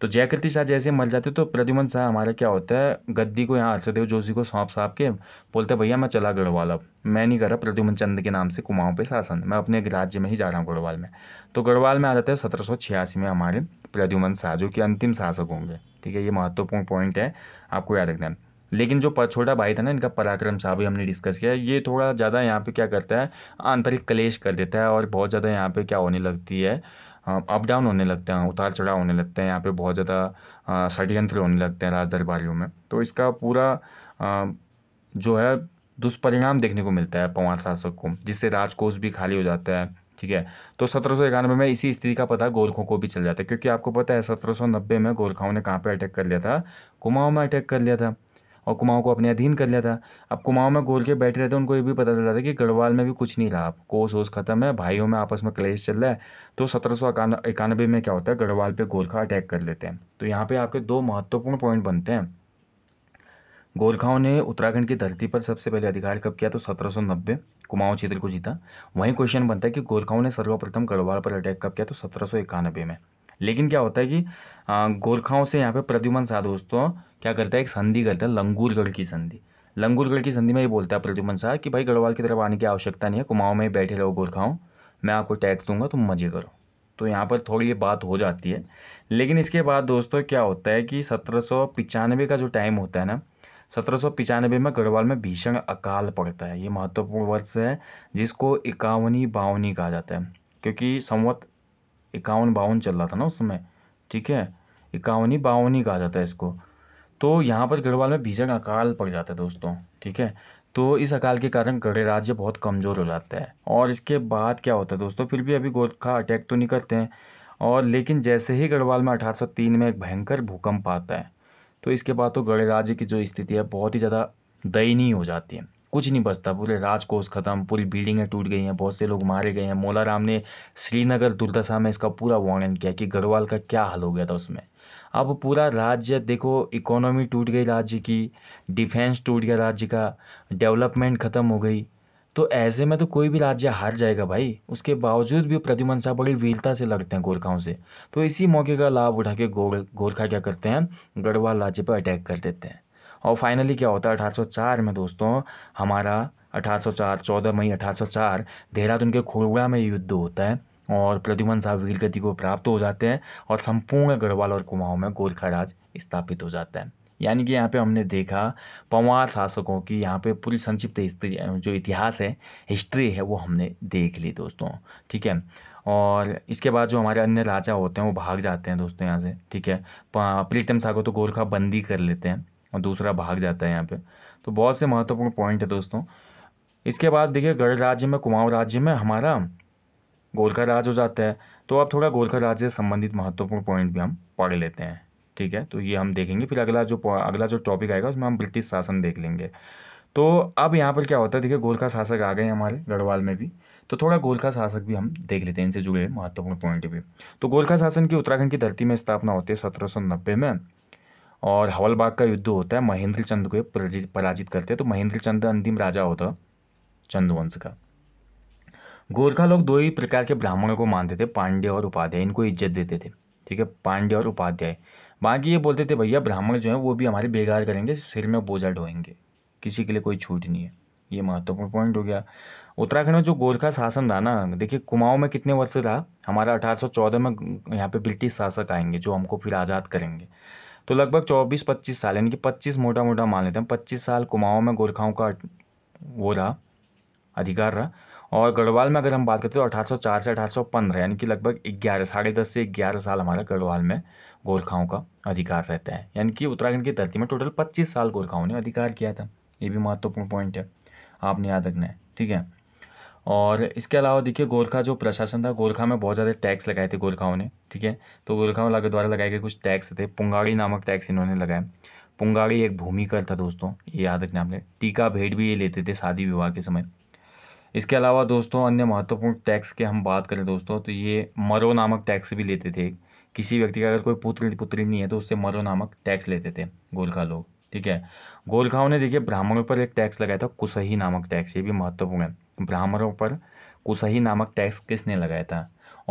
तो जयकृति शाह जैसे मर जाते तो प्रद्युमन शाह हमारा क्या होता है गद्दी को यहाँ हर्षदेव जोशी को सौंप सौंप के बोलते भैया मैं चला गढ़वाल अब मैं नहीं कर रहा प्रद्युमन चंद के नाम से कुमाऊँ पे शासन मैं अपने राज्य में ही जा रहा हूँ गढ़वाल में तो गढ़वाल में आ जाता है सत्रह में हमारे प्रद्युमन शाह जो कि अंतिम शासक होंगे ठीक है ये महत्वपूर्ण पॉइंट है आपको याद रखना है लेकिन जो छोटा भाई था ना इनका पराक्रम शाह भी हमने डिस्कस किया ये थोड़ा ज़्यादा यहाँ पे क्या करता है आंतरिक कलेश कर देता है और बहुत ज़्यादा यहाँ पे क्या होने लगती है अप डाउन होने लगते हैं उतार चढ़ाव होने लगते हैं यहाँ पे बहुत ज़्यादा षड्यंत्र होने लगते हैं राज दरबारियों में तो इसका पूरा जो है दुष्परिणाम देखने को मिलता है पंवार शासक को जिससे राजकोष भी खाली हो जाता है ठीक है तो सत्रह सौ इक्यानवे में इसी स्थिति का पता गोरखों को भी चल जाता है क्योंकि आपको पता है सत्रह सौ नब्बे में गोरखाओं ने कहाँ पे अटैक कर लिया था कुमाऊं में अटैक कर लिया था और कुमाऊँ को अपने अधीन कर लिया था अब कुमाऊँ में घोल के बैठे रहते उनको ये भी पता चला था कि गढ़वाल में भी कुछ नहीं रहा अब कोस वोस खत्म है भाइयों में आपस में क्लेश चल रहा है तो सत्रह सौ इक्यानबे में क्या होता है गढ़वाल पे गोलखा अटैक कर लेते हैं तो यहाँ पे आपके दो महत्वपूर्ण पॉइंट बनते हैं गोलखाओं ने उत्तराखंड की धरती पर सबसे पहले अधिकार कब किया तो 1790 कुमाऊं क्षेत्र को जीता वहीं क्वेश्चन बनता है कि गोलखाओं ने सर्वप्रथम गढ़वाल पर अटैक कब किया तो सत्रह में लेकिन क्या होता है कि गोरखाओं से यहाँ पे प्रद्युमन शाह दोस्तों तो क्या करता है एक संधि करता है लंगूरगढ़ की संधि लंगूरगढ़ की संधि में ये बोलता है प्रद्युमन शाह कि भाई गढ़वाल की तरफ आने की आवश्यकता नहीं है कुमाओं में बैठे रहो गोरखाओं मैं आपको टैक्स दूंगा तुम मजे करो तो यहाँ पर थोड़ी ये बात हो जाती है लेकिन इसके बाद दोस्तों क्या होता है कि सत्रह का जो टाइम होता है ना सत्रह में गढ़वाल में भीषण अकाल पड़ता है ये महत्वपूर्ण वर्ष है जिसको इक्यावनी बावनी कहा जाता है क्योंकि संवत इक्यावन बावन चल रहा था ना उस समय ठीक है इक्यावन ही बावन ही कहा जाता है इसको तो यहाँ पर गढ़वाल में भीषण अकाल पड़ जाता है दोस्तों ठीक है तो इस अकाल के कारण गढ़े राज्य बहुत कमज़ोर हो जाता है और इसके बाद क्या होता है दोस्तों फिर भी अभी गोरखा अटैक तो नहीं करते हैं और लेकिन जैसे ही गढ़वाल में तीन में एक भयंकर भूकंप आता है तो इसके बाद तो गढ़े राज्य की जो स्थिति है बहुत ही ज़्यादा दयनीय हो जाती है कुछ नहीं बचता पूरे राजकोष खत्म पूरी बिल्डिंगें टूट गई हैं बहुत से लोग मारे गए हैं राम ने श्रीनगर दुर्दशा में इसका पूरा वर्णन किया कि गढ़वाल का क्या हाल हो गया था उसमें अब पूरा राज्य देखो इकोनॉमी टूट गई राज्य की डिफेंस टूट गया राज्य का डेवलपमेंट ख़त्म हो गई तो ऐसे में तो कोई भी राज्य हार जाएगा भाई उसके बावजूद भी प्रद्युमन शाह बड़ी वीरता से लड़ते हैं गोरखाओं से तो इसी मौके का लाभ उठा के गोरखा क्या करते हैं गढ़वाल राज्य पर अटैक कर देते हैं और फाइनली क्या होता है चार में दोस्तों हमारा 1804 14 मई 1804 देहरादून के खोड़ा में युद्ध होता है और प्रद्युमन साहब वीर गति को प्राप्त हो जाते हैं और संपूर्ण गढ़वाल और कुमाऊं में गोरखा राज स्थापित हो जाता है यानी कि यहाँ पे हमने देखा पंवार शासकों की यहाँ पे पूरी संक्षिप्त जो इतिहास है हिस्ट्री है वो हमने देख ली दोस्तों ठीक है और इसके बाद जो हमारे अन्य राजा होते हैं वो भाग जाते हैं दोस्तों यहाँ से ठीक है प्रीतम शाह को तो गोरखा बंदी कर लेते हैं और दूसरा भाग जाता है यहाँ पे तो बहुत से महत्वपूर्ण पॉइंट है दोस्तों इसके बाद देखिए गढ़ राज्य में कुमाऊं राज्य में हमारा गोलखा राज हो जाता है तो अब थोड़ा गोलखा राज्य से संबंधित महत्वपूर्ण पॉइंट भी हम पढ़ लेते हैं ठीक है तो ये हम देखेंगे फिर अगला जो अगला जो टॉपिक आएगा उसमें हम ब्रिटिश शासन देख लेंगे तो अब यहाँ पर क्या होता है देखिए गोलखा शासक आ गए हमारे गढ़वाल में भी तो थोड़ा गोलखा शासक भी हम देख लेते हैं इनसे जुड़े महत्वपूर्ण पॉइंट भी तो गोलखा शासन की उत्तराखंड की धरती में स्थापना होती है सत्रह में और हवलबाग का युद्ध होता है महेंद्र चंद को पराजित करते हैं तो महेंद्र चंद अंतिम राजा होता चंदवंश का गोरखा लोग दो ही प्रकार के ब्राह्मणों को मानते थे पांडे और उपाध्याय इनको इज्जत देते थे ठीक है पांडे और उपाध्याय बाकी ये बोलते थे भैया ब्राह्मण जो है वो भी हमारे बेगार करेंगे सिर में बोझा ढोएंगे किसी के लिए कोई छूट नहीं है ये महत्वपूर्ण पॉइंट हो गया उत्तराखंड में जो गोरखा शासन रहा ना देखिए कुमाऊं में कितने वर्ष रहा हमारा 1814 में यहाँ पे ब्रिटिश शासक आएंगे जो हमको फिर आज़ाद करेंगे तो लगभग चौबीस पच्चीस साल यानी कि पच्चीस मोटा मोटा मान लेते हैं पच्चीस साल कुमाओं में गोरखाओं का वो रहा अधिकार रहा और गढ़वाल में अगर हम बात करते हैं तो 1804 से 1815 यानी कि लगभग ग्यारह साढ़े दस से ग्यारह साल हमारा गढ़वाल में गोरखाओं का अधिकार रहता है यानी कि उत्तराखंड की धरती में टोटल 25 साल गोरखाओं ने अधिकार किया था ये भी महत्वपूर्ण पॉइंट है आपने याद रखना है ठीक है और इसके अलावा देखिए गोरखा जो प्रशासन था गोरखा में बहुत ज़्यादा टैक्स लगाए थे गोरखाओं ने ठीक है तो गोरखाओं लग द्वारा लगाए गए कुछ टैक्स थे पुंगाड़ी नामक टैक्स इन्होंने लगाए पुंगाड़ी एक भूमि कर था दोस्तों ये याद रखना आपने टीका भेंट भी ये लेते थे शादी विवाह के समय इसके अलावा दोस्तों अन्य महत्वपूर्ण टैक्स के हम बात करें दोस्तों तो ये मरो नामक टैक्स भी लेते थे किसी व्यक्ति का अगर कोई पुत्र पुत्री नहीं है तो उससे मरो नामक टैक्स लेते थे गोरखा लोग ठीक है गोलखाओं ने देखिए ब्राह्मणों पर एक टैक्स लगाया था कुसही नामक टैक्स ये भी महत्वपूर्ण है ब्राह्मणों पर कुसही नामक टैक्स किसने लगाया था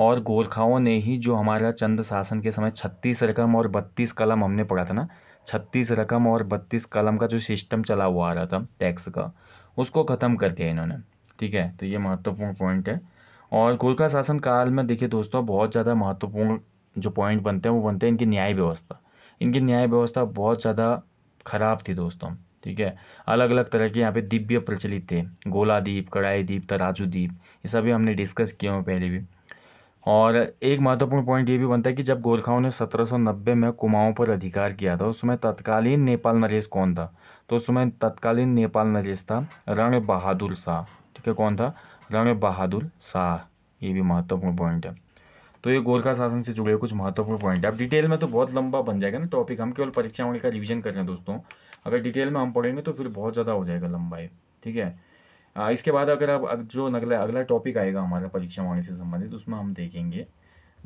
और गोलखाओं ने ही जो हमारा चंद शासन के समय छत्तीस रकम और बत्तीस कलम हमने पढ़ा था ना छत्तीस रकम और बत्तीस कलम का जो सिस्टम चला हुआ आ रहा था टैक्स का उसको ख़त्म कर दिया इन्होंने ठीक है तो ये महत्वपूर्ण पॉइंट है और गोरखा शासन काल में देखिए दोस्तों बहुत ज़्यादा महत्वपूर्ण जो पॉइंट बनते हैं वो बनते हैं इनकी न्याय व्यवस्था इनकी न्याय व्यवस्था बहुत ज़्यादा खराब थी दोस्तों ठीक है अलग अलग तरह के यहाँ पे दिव्य प्रचलित थे गोला दीप कड़ाई द्वीप तराजू दीप ये सभी हमने डिस्कस किए हुए पहले भी और एक महत्वपूर्ण पॉइंट ये भी बनता है कि जब गोरखाओं ने 1790 में कुमाऊं पर अधिकार किया था उस समय तत्कालीन नेपाल नरेश कौन था तो उस समय तत्कालीन नेपाल नरेश था रण बहादुर शाह ठीक है कौन था रण बहादुर शाह ये भी महत्वपूर्ण पॉइंट है तो ये गोरखा शासन से जुड़े कुछ महत्वपूर्ण पॉइंट है अब डिटेल में तो बहुत लंबा बन जाएगा ना टॉपिक हम केवल परीक्षा का रिविजन कर रहे हैं दोस्तों अगर डिटेल में हम पढ़ेंगे तो फिर बहुत ज़्यादा हो जाएगा लंबाई ठीक है आ, इसके बाद अगर आप जो अगला अगला टॉपिक आएगा हमारा परीक्षा वाणी से संबंधित उसमें हम देखेंगे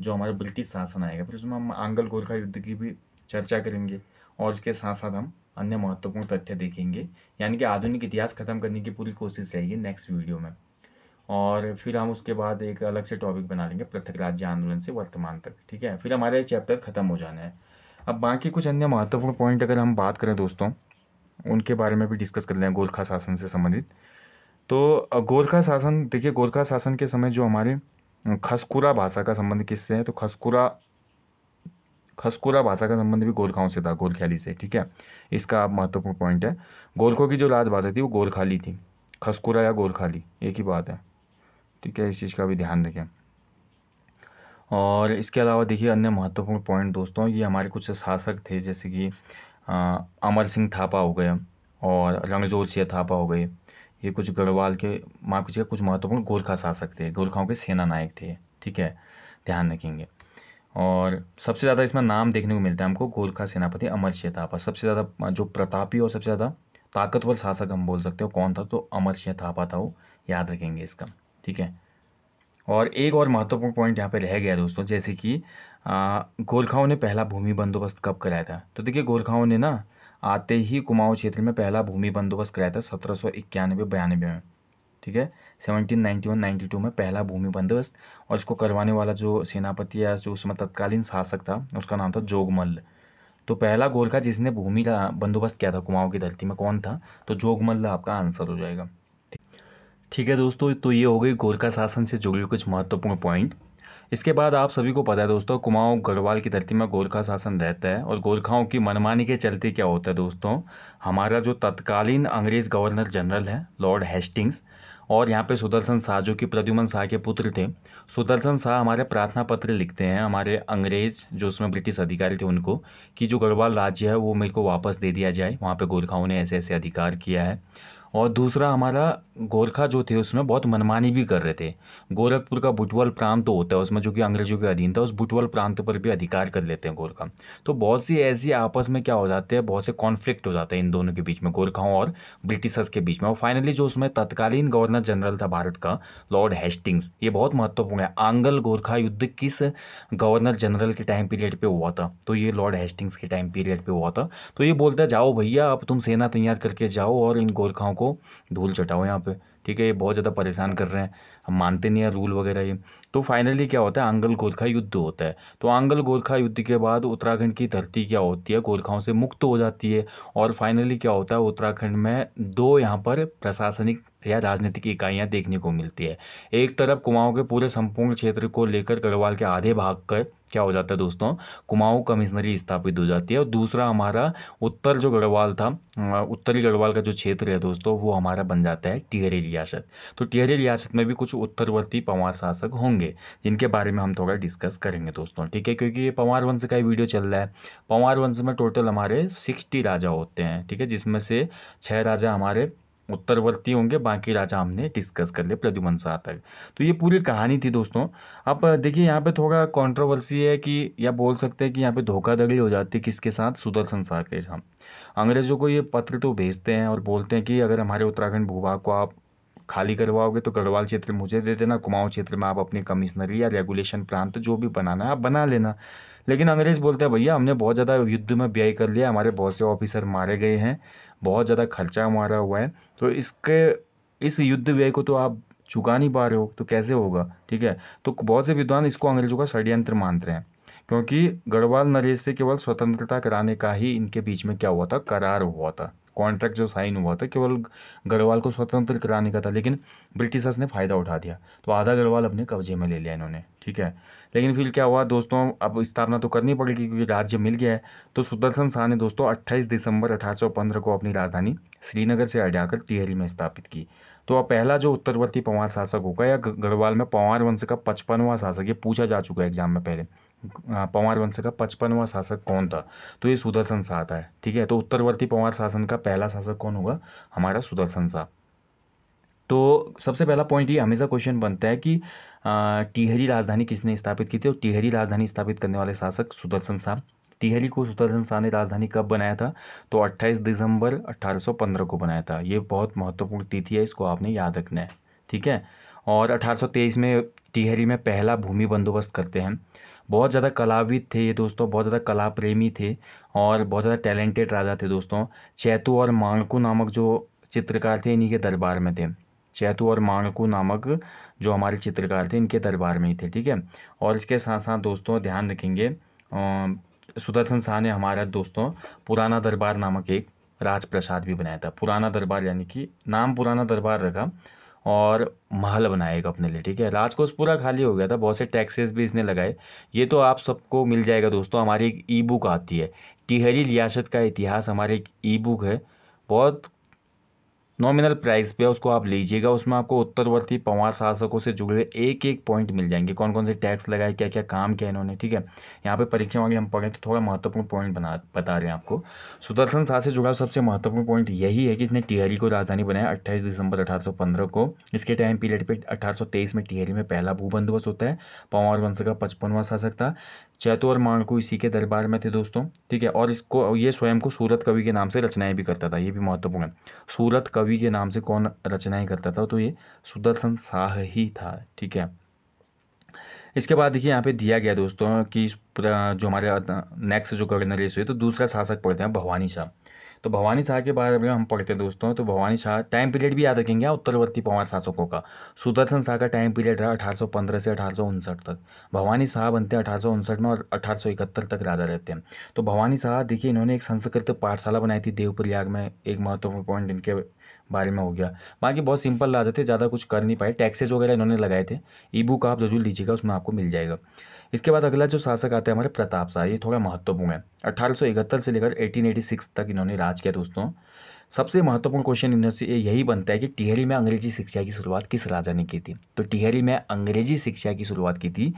जो हमारा ब्रिटिश शासन आएगा फिर उसमें हम आंगल गोरखा युद्ध की भी चर्चा करेंगे और उसके साथ साथ हम अन्य महत्वपूर्ण तथ्य देखेंगे यानी कि आधुनिक इतिहास खत्म करने की पूरी कोशिश रहेगी नेक्स्ट वीडियो में और फिर हम उसके बाद एक अलग से टॉपिक बना लेंगे पृथक राज्य आंदोलन से वर्तमान तक ठीक है फिर हमारा ये चैप्टर ख़त्म हो जाना है अब बाकी कुछ अन्य महत्वपूर्ण पॉइंट अगर हम बात करें दोस्तों उनके बारे में भी डिस्कस कर लें गोरखा शासन से संबंधित तो गोरखा शासन देखिए गोरखा शासन के समय जो हमारे खसकुरा भाषा का संबंध किससे है तो खसकुरा खसकुरा भाषा का संबंध भी गोरखाओं से था गोलख्याली से ठीक है इसका आप महत्वपूर्ण पॉइंट है गोरखों की जो राजभाषा थी वो गोलखाली थी खसकुरा या गोलखाली एक ही बात है ठीक है इस चीज़ का भी ध्यान रखें और इसके अलावा देखिए अन्य महत्वपूर्ण पॉइंट दोस्तों ये हमारे कुछ शासक थे जैसे कि अमर सिंह थापा हो गए और रंगजोर सिंह थापा हो गए ये कुछ गढ़वाल के माँ कुछ कुछ महत्वपूर्ण गोरखा शासक थे गोरखाओं के सेना नायक थे ठीक है ध्यान रखेंगे और सबसे ज़्यादा इसमें नाम देखने को मिलता है हमको गोरखा सेनापति अमर सिंह थापा सबसे ज़्यादा जो प्रतापी और सबसे ज़्यादा ताकतवर शासक हम बोल सकते हो कौन था तो अमर सिंह थापा था वो याद रखेंगे इसका ठीक है और एक और महत्वपूर्ण पॉइंट यहाँ पे रह गया दोस्तों जैसे कि गोरखाओं ने पहला भूमि बंदोबस्त कब कराया था तो देखिए गोरखाओं ने ना आते ही कुमाऊं क्षेत्र में पहला भूमि बंदोबस्त कराया था सत्रह सौ इक्यानवे बयानवे में ठीक है seventeen ninety one ninety two में पहला भूमि बंदोबस्त और इसको करवाने वाला जो सेनापति या जो उसमें तत्कालीन शासक था उसका नाम था जोगमल्ल तो पहला गोरखा जिसने भूमि का बंदोबस्त किया था कुमाऊं की धरती में कौन था तो जोगमल्ल आपका आंसर हो जाएगा ठीक है दोस्तों तो ये हो गई गोरखा शासन से जुड़े कुछ महत्वपूर्ण पॉइंट इसके बाद आप सभी को पता है दोस्तों कुमाऊं गढ़वाल की धरती में गोरखा शासन रहता है और गोरखाओं की मनमानी के चलते क्या होता है दोस्तों हमारा जो तत्कालीन अंग्रेज गवर्नर जनरल है लॉर्ड हेस्टिंग्स और यहाँ पे सुदर्शन शाह जो कि प्रद्युमन शाह के पुत्र थे सुदर्शन शाह हमारे प्रार्थना पत्र लिखते हैं हमारे अंग्रेज जो उसमें ब्रिटिश अधिकारी थे उनको कि जो गढ़वाल राज्य है वो मेरे को वापस दे दिया जाए वहाँ पे गोरखाओं ने ऐसे ऐसे अधिकार किया है और दूसरा हमारा गोरखा जो थे उसमें बहुत मनमानी भी कर रहे थे गोरखपुर का बुटवल प्रांत तो होता है उसमें जो कि अंग्रेजों के अधीन था उस बुटवल प्रांत पर भी अधिकार कर लेते हैं गोरखा तो बहुत सी ऐसी आपस में क्या हो जाते हैं बहुत से कॉन्फ्लिक्ट हो जाते हैं इन दोनों के बीच में गोरखाओं और ब्रिटिशर्स के बीच में और फाइनली जो उसमें तत्कालीन गवर्नर जनरल था भारत का लॉर्ड हेस्टिंग्स ये बहुत महत्वपूर्ण है आंगल गोरखा युद्ध किस गवर्नर जनरल के टाइम पीरियड पर हुआ था तो ये लॉर्ड हेस्टिंग्स के टाइम पीरियड पर हुआ था तो ये बोलता है जाओ भैया अब तुम सेना तैयार करके जाओ और इन गोरखाओं को धूल चटाओ यहाँ पे ठीक है ये बहुत ज़्यादा परेशान कर रहे हैं हम मानते नहीं है रूल वगैरह ये तो फाइनली क्या होता है आंगल गोरखा युद्ध होता है तो आंगल गोरखा युद्ध के बाद उत्तराखंड की धरती क्या होती है गोरखाओं से मुक्त हो जाती है और फाइनली क्या होता है उत्तराखंड में दो यहाँ पर प्रशासनिक या राजनीतिक इकाइयाँ देखने को मिलती है एक तरफ कुमाऊँ के पूरे संपूर्ण क्षेत्र को लेकर गढ़वाल के आधे भाग कर क्या हो जाता है दोस्तों कुमाऊँ कमिश्नरी स्थापित हो जाती है और दूसरा हमारा उत्तर जो गढ़वाल था उत्तरी गढ़वाल का जो क्षेत्र है दोस्तों वो हमारा बन जाता है टिहरी रियासत तो टिहरी रियासत में भी कुछ उत्तरवर्ती पंवार शासक होंगे होंगे जिनके बारे में हम थोड़ा डिस्कस करेंगे दोस्तों ठीक है क्योंकि ये पंवार वंश का ही वीडियो चल रहा है पंवार वंश में टोटल हमारे सिक्सटी राजा होते हैं ठीक है जिसमें से छः राजा हमारे उत्तरवर्ती होंगे बाकी राजा हमने डिस्कस कर लिया प्रद्युमन शाह तक तो ये पूरी कहानी थी दोस्तों अब देखिए यहाँ पे थोड़ा कंट्रोवर्सी है कि या बोल सकते हैं कि यहाँ पे धोखाधड़ी हो जाती है किसके साथ सुदर्शन शाह के साथ अंग्रेजों को ये पत्र तो भेजते हैं और बोलते हैं कि अगर हमारे उत्तराखंड भूभाग को आप खाली करवाओगे तो गढ़वाल क्षेत्र मुझे दे देना कुमाऊं क्षेत्र में आप अपनी कमिश्नरी या रेगुलेशन प्रांत जो भी बनाना है आप बना लेना लेकिन अंग्रेज़ बोलते हैं भैया हमने बहुत ज़्यादा युद्ध में व्यय कर लिया हमारे बहुत से ऑफिसर मारे गए हैं बहुत ज़्यादा खर्चा हमारा हुआ है तो इसके इस युद्ध व्यय को तो आप चुका नहीं पा रहे हो तो कैसे होगा ठीक है तो बहुत से विद्वान इसको अंग्रेजों का षड्यंत्र मानते हैं क्योंकि गढ़वाल नरेश से केवल स्वतंत्रता कराने का ही इनके बीच में क्या हुआ था करार हुआ था कॉन्ट्रैक्ट जो साइन हुआ था केवल गढ़वाल को स्वतंत्र कराने का था लेकिन ब्रिटिशर्स ने फ़ायदा उठा दिया तो आधा गढ़वाल अपने कब्जे में ले लिया इन्होंने ठीक है लेकिन फिर क्या हुआ दोस्तों अब स्थापना तो करनी पड़ेगी क्योंकि राज्य मिल गया है तो सुदर्शन शाह ने दोस्तों अट्ठाईस दिसंबर अठारह को अपनी राजधानी श्रीनगर से हटाकर टिहरी में स्थापित की तो अब पहला जो उत्तरवर्ती पंवार शासक होगा या गढ़वाल में पंवार वंश का पचपनवा शासक ये पूछा जा चुका है एग्जाम में पहले हाँ, पंवार वंश का पचपनवा शासक कौन था तो ये सुदर्शन शाह था ठीक है तो उत्तरवर्ती पंवार शासन का पहला शासक कौन होगा हमारा सुदर्शन शाह तो सबसे पहला पॉइंट ये हमेशा क्वेश्चन बनता है कि टिहरी राजधानी किसने स्थापित की थी और टिहरी राजधानी स्थापित करने वाले शासक सुदर्शन शाह टिहरी को सुदर्शन शाह ने राजधानी कब बनाया था तो 28 दिसंबर 1815 को बनाया था ये बहुत महत्वपूर्ण तिथि है इसको आपने याद रखना है ठीक है और 1823 में टिहरी में पहला भूमि बंदोबस्त करते हैं बहुत ज़्यादा कलाविद थे ये दोस्तों बहुत ज़्यादा कला प्रेमी थे और बहुत ज़्यादा टैलेंटेड राजा थे दोस्तों चैतु और माणकू नामक जो चित्रकार थे इन्हीं के दरबार में थे चैतु और माणकू नामक जो हमारे चित्रकार थे इनके दरबार में ही थे ठीक है और इसके साथ साथ दोस्तों ध्यान रखेंगे सुदर्शन शाह ने हमारा दोस्तों पुराना दरबार नामक एक राजप्रसाद भी बनाया था पुराना दरबार यानी कि नाम पुराना दरबार रखा और महल बनाएगा अपने लिए ठीक है राजकोष पूरा खाली हो गया था बहुत से टैक्सेस भी इसने लगाए ये तो आप सबको मिल जाएगा दोस्तों हमारी एक ई बुक आती है टिहरी रियासत का इतिहास हमारी एक ई बुक है बहुत नॉमिनल प्राइस पे उसको आप लीजिएगा उसमें आपको उत्तरवर्ती पवार शासकों से जुड़े एक एक पॉइंट मिल जाएंगे कौन कौन से टैक्स लगाए क्या क्या काम किया इन्होंने ठीक है यहाँ पे परीक्षा वाले हम पढ़ें तो थोड़ा महत्वपूर्ण पॉइंट बना बता रहे हैं आपको सुदर्शन शाह से जुड़ा सबसे महत्वपूर्ण पॉइंट यही है कि इसने टिहरी को राजधानी बनाया अट्ठाईस दिसंबर अठारह को इसके टाइम पीरियड पर अठारह में टिहरी में पहला भूबंदोबस्त होता है पवार वंश का पचपनवा शासक था चैतो और माणकू इसी के दरबार में थे दोस्तों ठीक है और इसको ये स्वयं को सूरत कवि के नाम से रचनाएं भी करता था ये भी महत्वपूर्ण है सूरत कवि के नाम से कौन रचनाएं करता था तो ये सुदर्शन शाह ही था ठीक है इसके बाद देखिए यहाँ पे दिया गया दोस्तों कि जो हमारे नेक्स्ट जो गवर्नर रेस हुए तो दूसरा शासक पढ़ते हैं भवानी शाह तो भवानी शाह के बारे में हम पढ़ते दोस्तों तो भवानी शाह टाइम पीरियड भी याद रखेंगे उत्तरवर्ती पवार शासकों का सुदर्शन शाह का टाइम पीरियड रहा अठारह से अठारह तक भवानी शाह बनते हैं अठारह में और अठारह तक राजा रहते हैं तो भवानी शाह देखिए इन्होंने एक संस्कृत पाठशाला बनाई थी देवप्रयाग में एक महत्वपूर्ण पॉइंट इनके बारे में हो गया बाकी बहुत सिंपल राजा थे ज़्यादा कुछ कर नहीं पाए टैक्सेज वगैरह इन्होंने लगाए थे ई बुक आप जरूर लीजिएगा उसमें आपको मिल जाएगा इसके बाद अगला जो शासक आता है हमारे प्रताप शाह ये थोड़ा महत्वपूर्ण है अठारह से लेकर 1886 तक इन्होंने राज किया दोस्तों सबसे महत्वपूर्ण क्वेश्चन इनसे यही बनता है कि टिहरी में अंग्रेजी शिक्षा की शुरुआत किस राजा ने की थी तो टिहरी में अंग्रेजी शिक्षा की शुरुआत की थी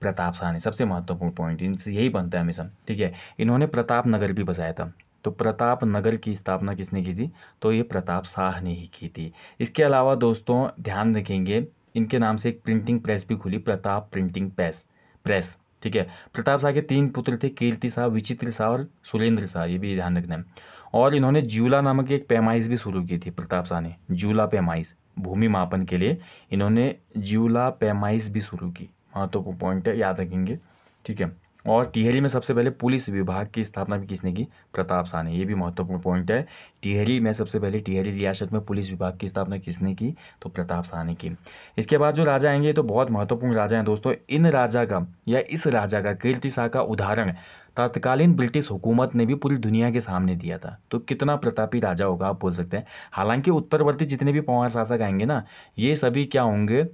प्रताप शाह ने सबसे महत्वपूर्ण पॉइंट इनसे यही बनता है हमेशा ठीक है इन्होंने प्रताप नगर भी बसाया था तो प्रताप नगर की स्थापना किसने की थी तो ये प्रताप शाह ने ही की थी इसके अलावा दोस्तों ध्यान रखेंगे इनके नाम से एक प्रिंटिंग प्रेस भी खुली प्रताप प्रिंटिंग प्रेस प्रेस ठीक है प्रताप शाह के तीन पुत्र थे कीर्ति शाह विचित्र शाह और सुरेंद्र शाह ये भी ध्यान रखना है और इन्होंने ज्यूला नामक एक पैमाइश भी शुरू की थी प्रताप शाह ने ज्यूला पैमाइश भूमि मापन के लिए इन्होंने ज्यूला पैमाइश भी शुरू की महत्वपूर्ण पॉइंट है याद रखेंगे ठीक है और टिहरी में सबसे पहले पुलिस विभाग की स्थापना भी किसने की प्रताप शाह ने ये भी महत्वपूर्ण पॉइंट है टिहरी में सबसे पहले टिहरी रियासत में पुलिस विभाग की स्थापना किसने की तो प्रताप शाह ने की इसके बाद जो राजा आएंगे तो बहुत महत्वपूर्ण राजा हैं दोस्तों इन राजा का या इस राजा का कीर्ति शाह का उदाहरण तत्कालीन ब्रिटिश हुकूमत ने भी पूरी दुनिया के सामने दिया था तो कितना प्रतापी राजा होगा आप बोल सकते हैं हालांकि उत्तरवर्ती जितने भी पवार शासक आएंगे ना ये सभी क्या होंगे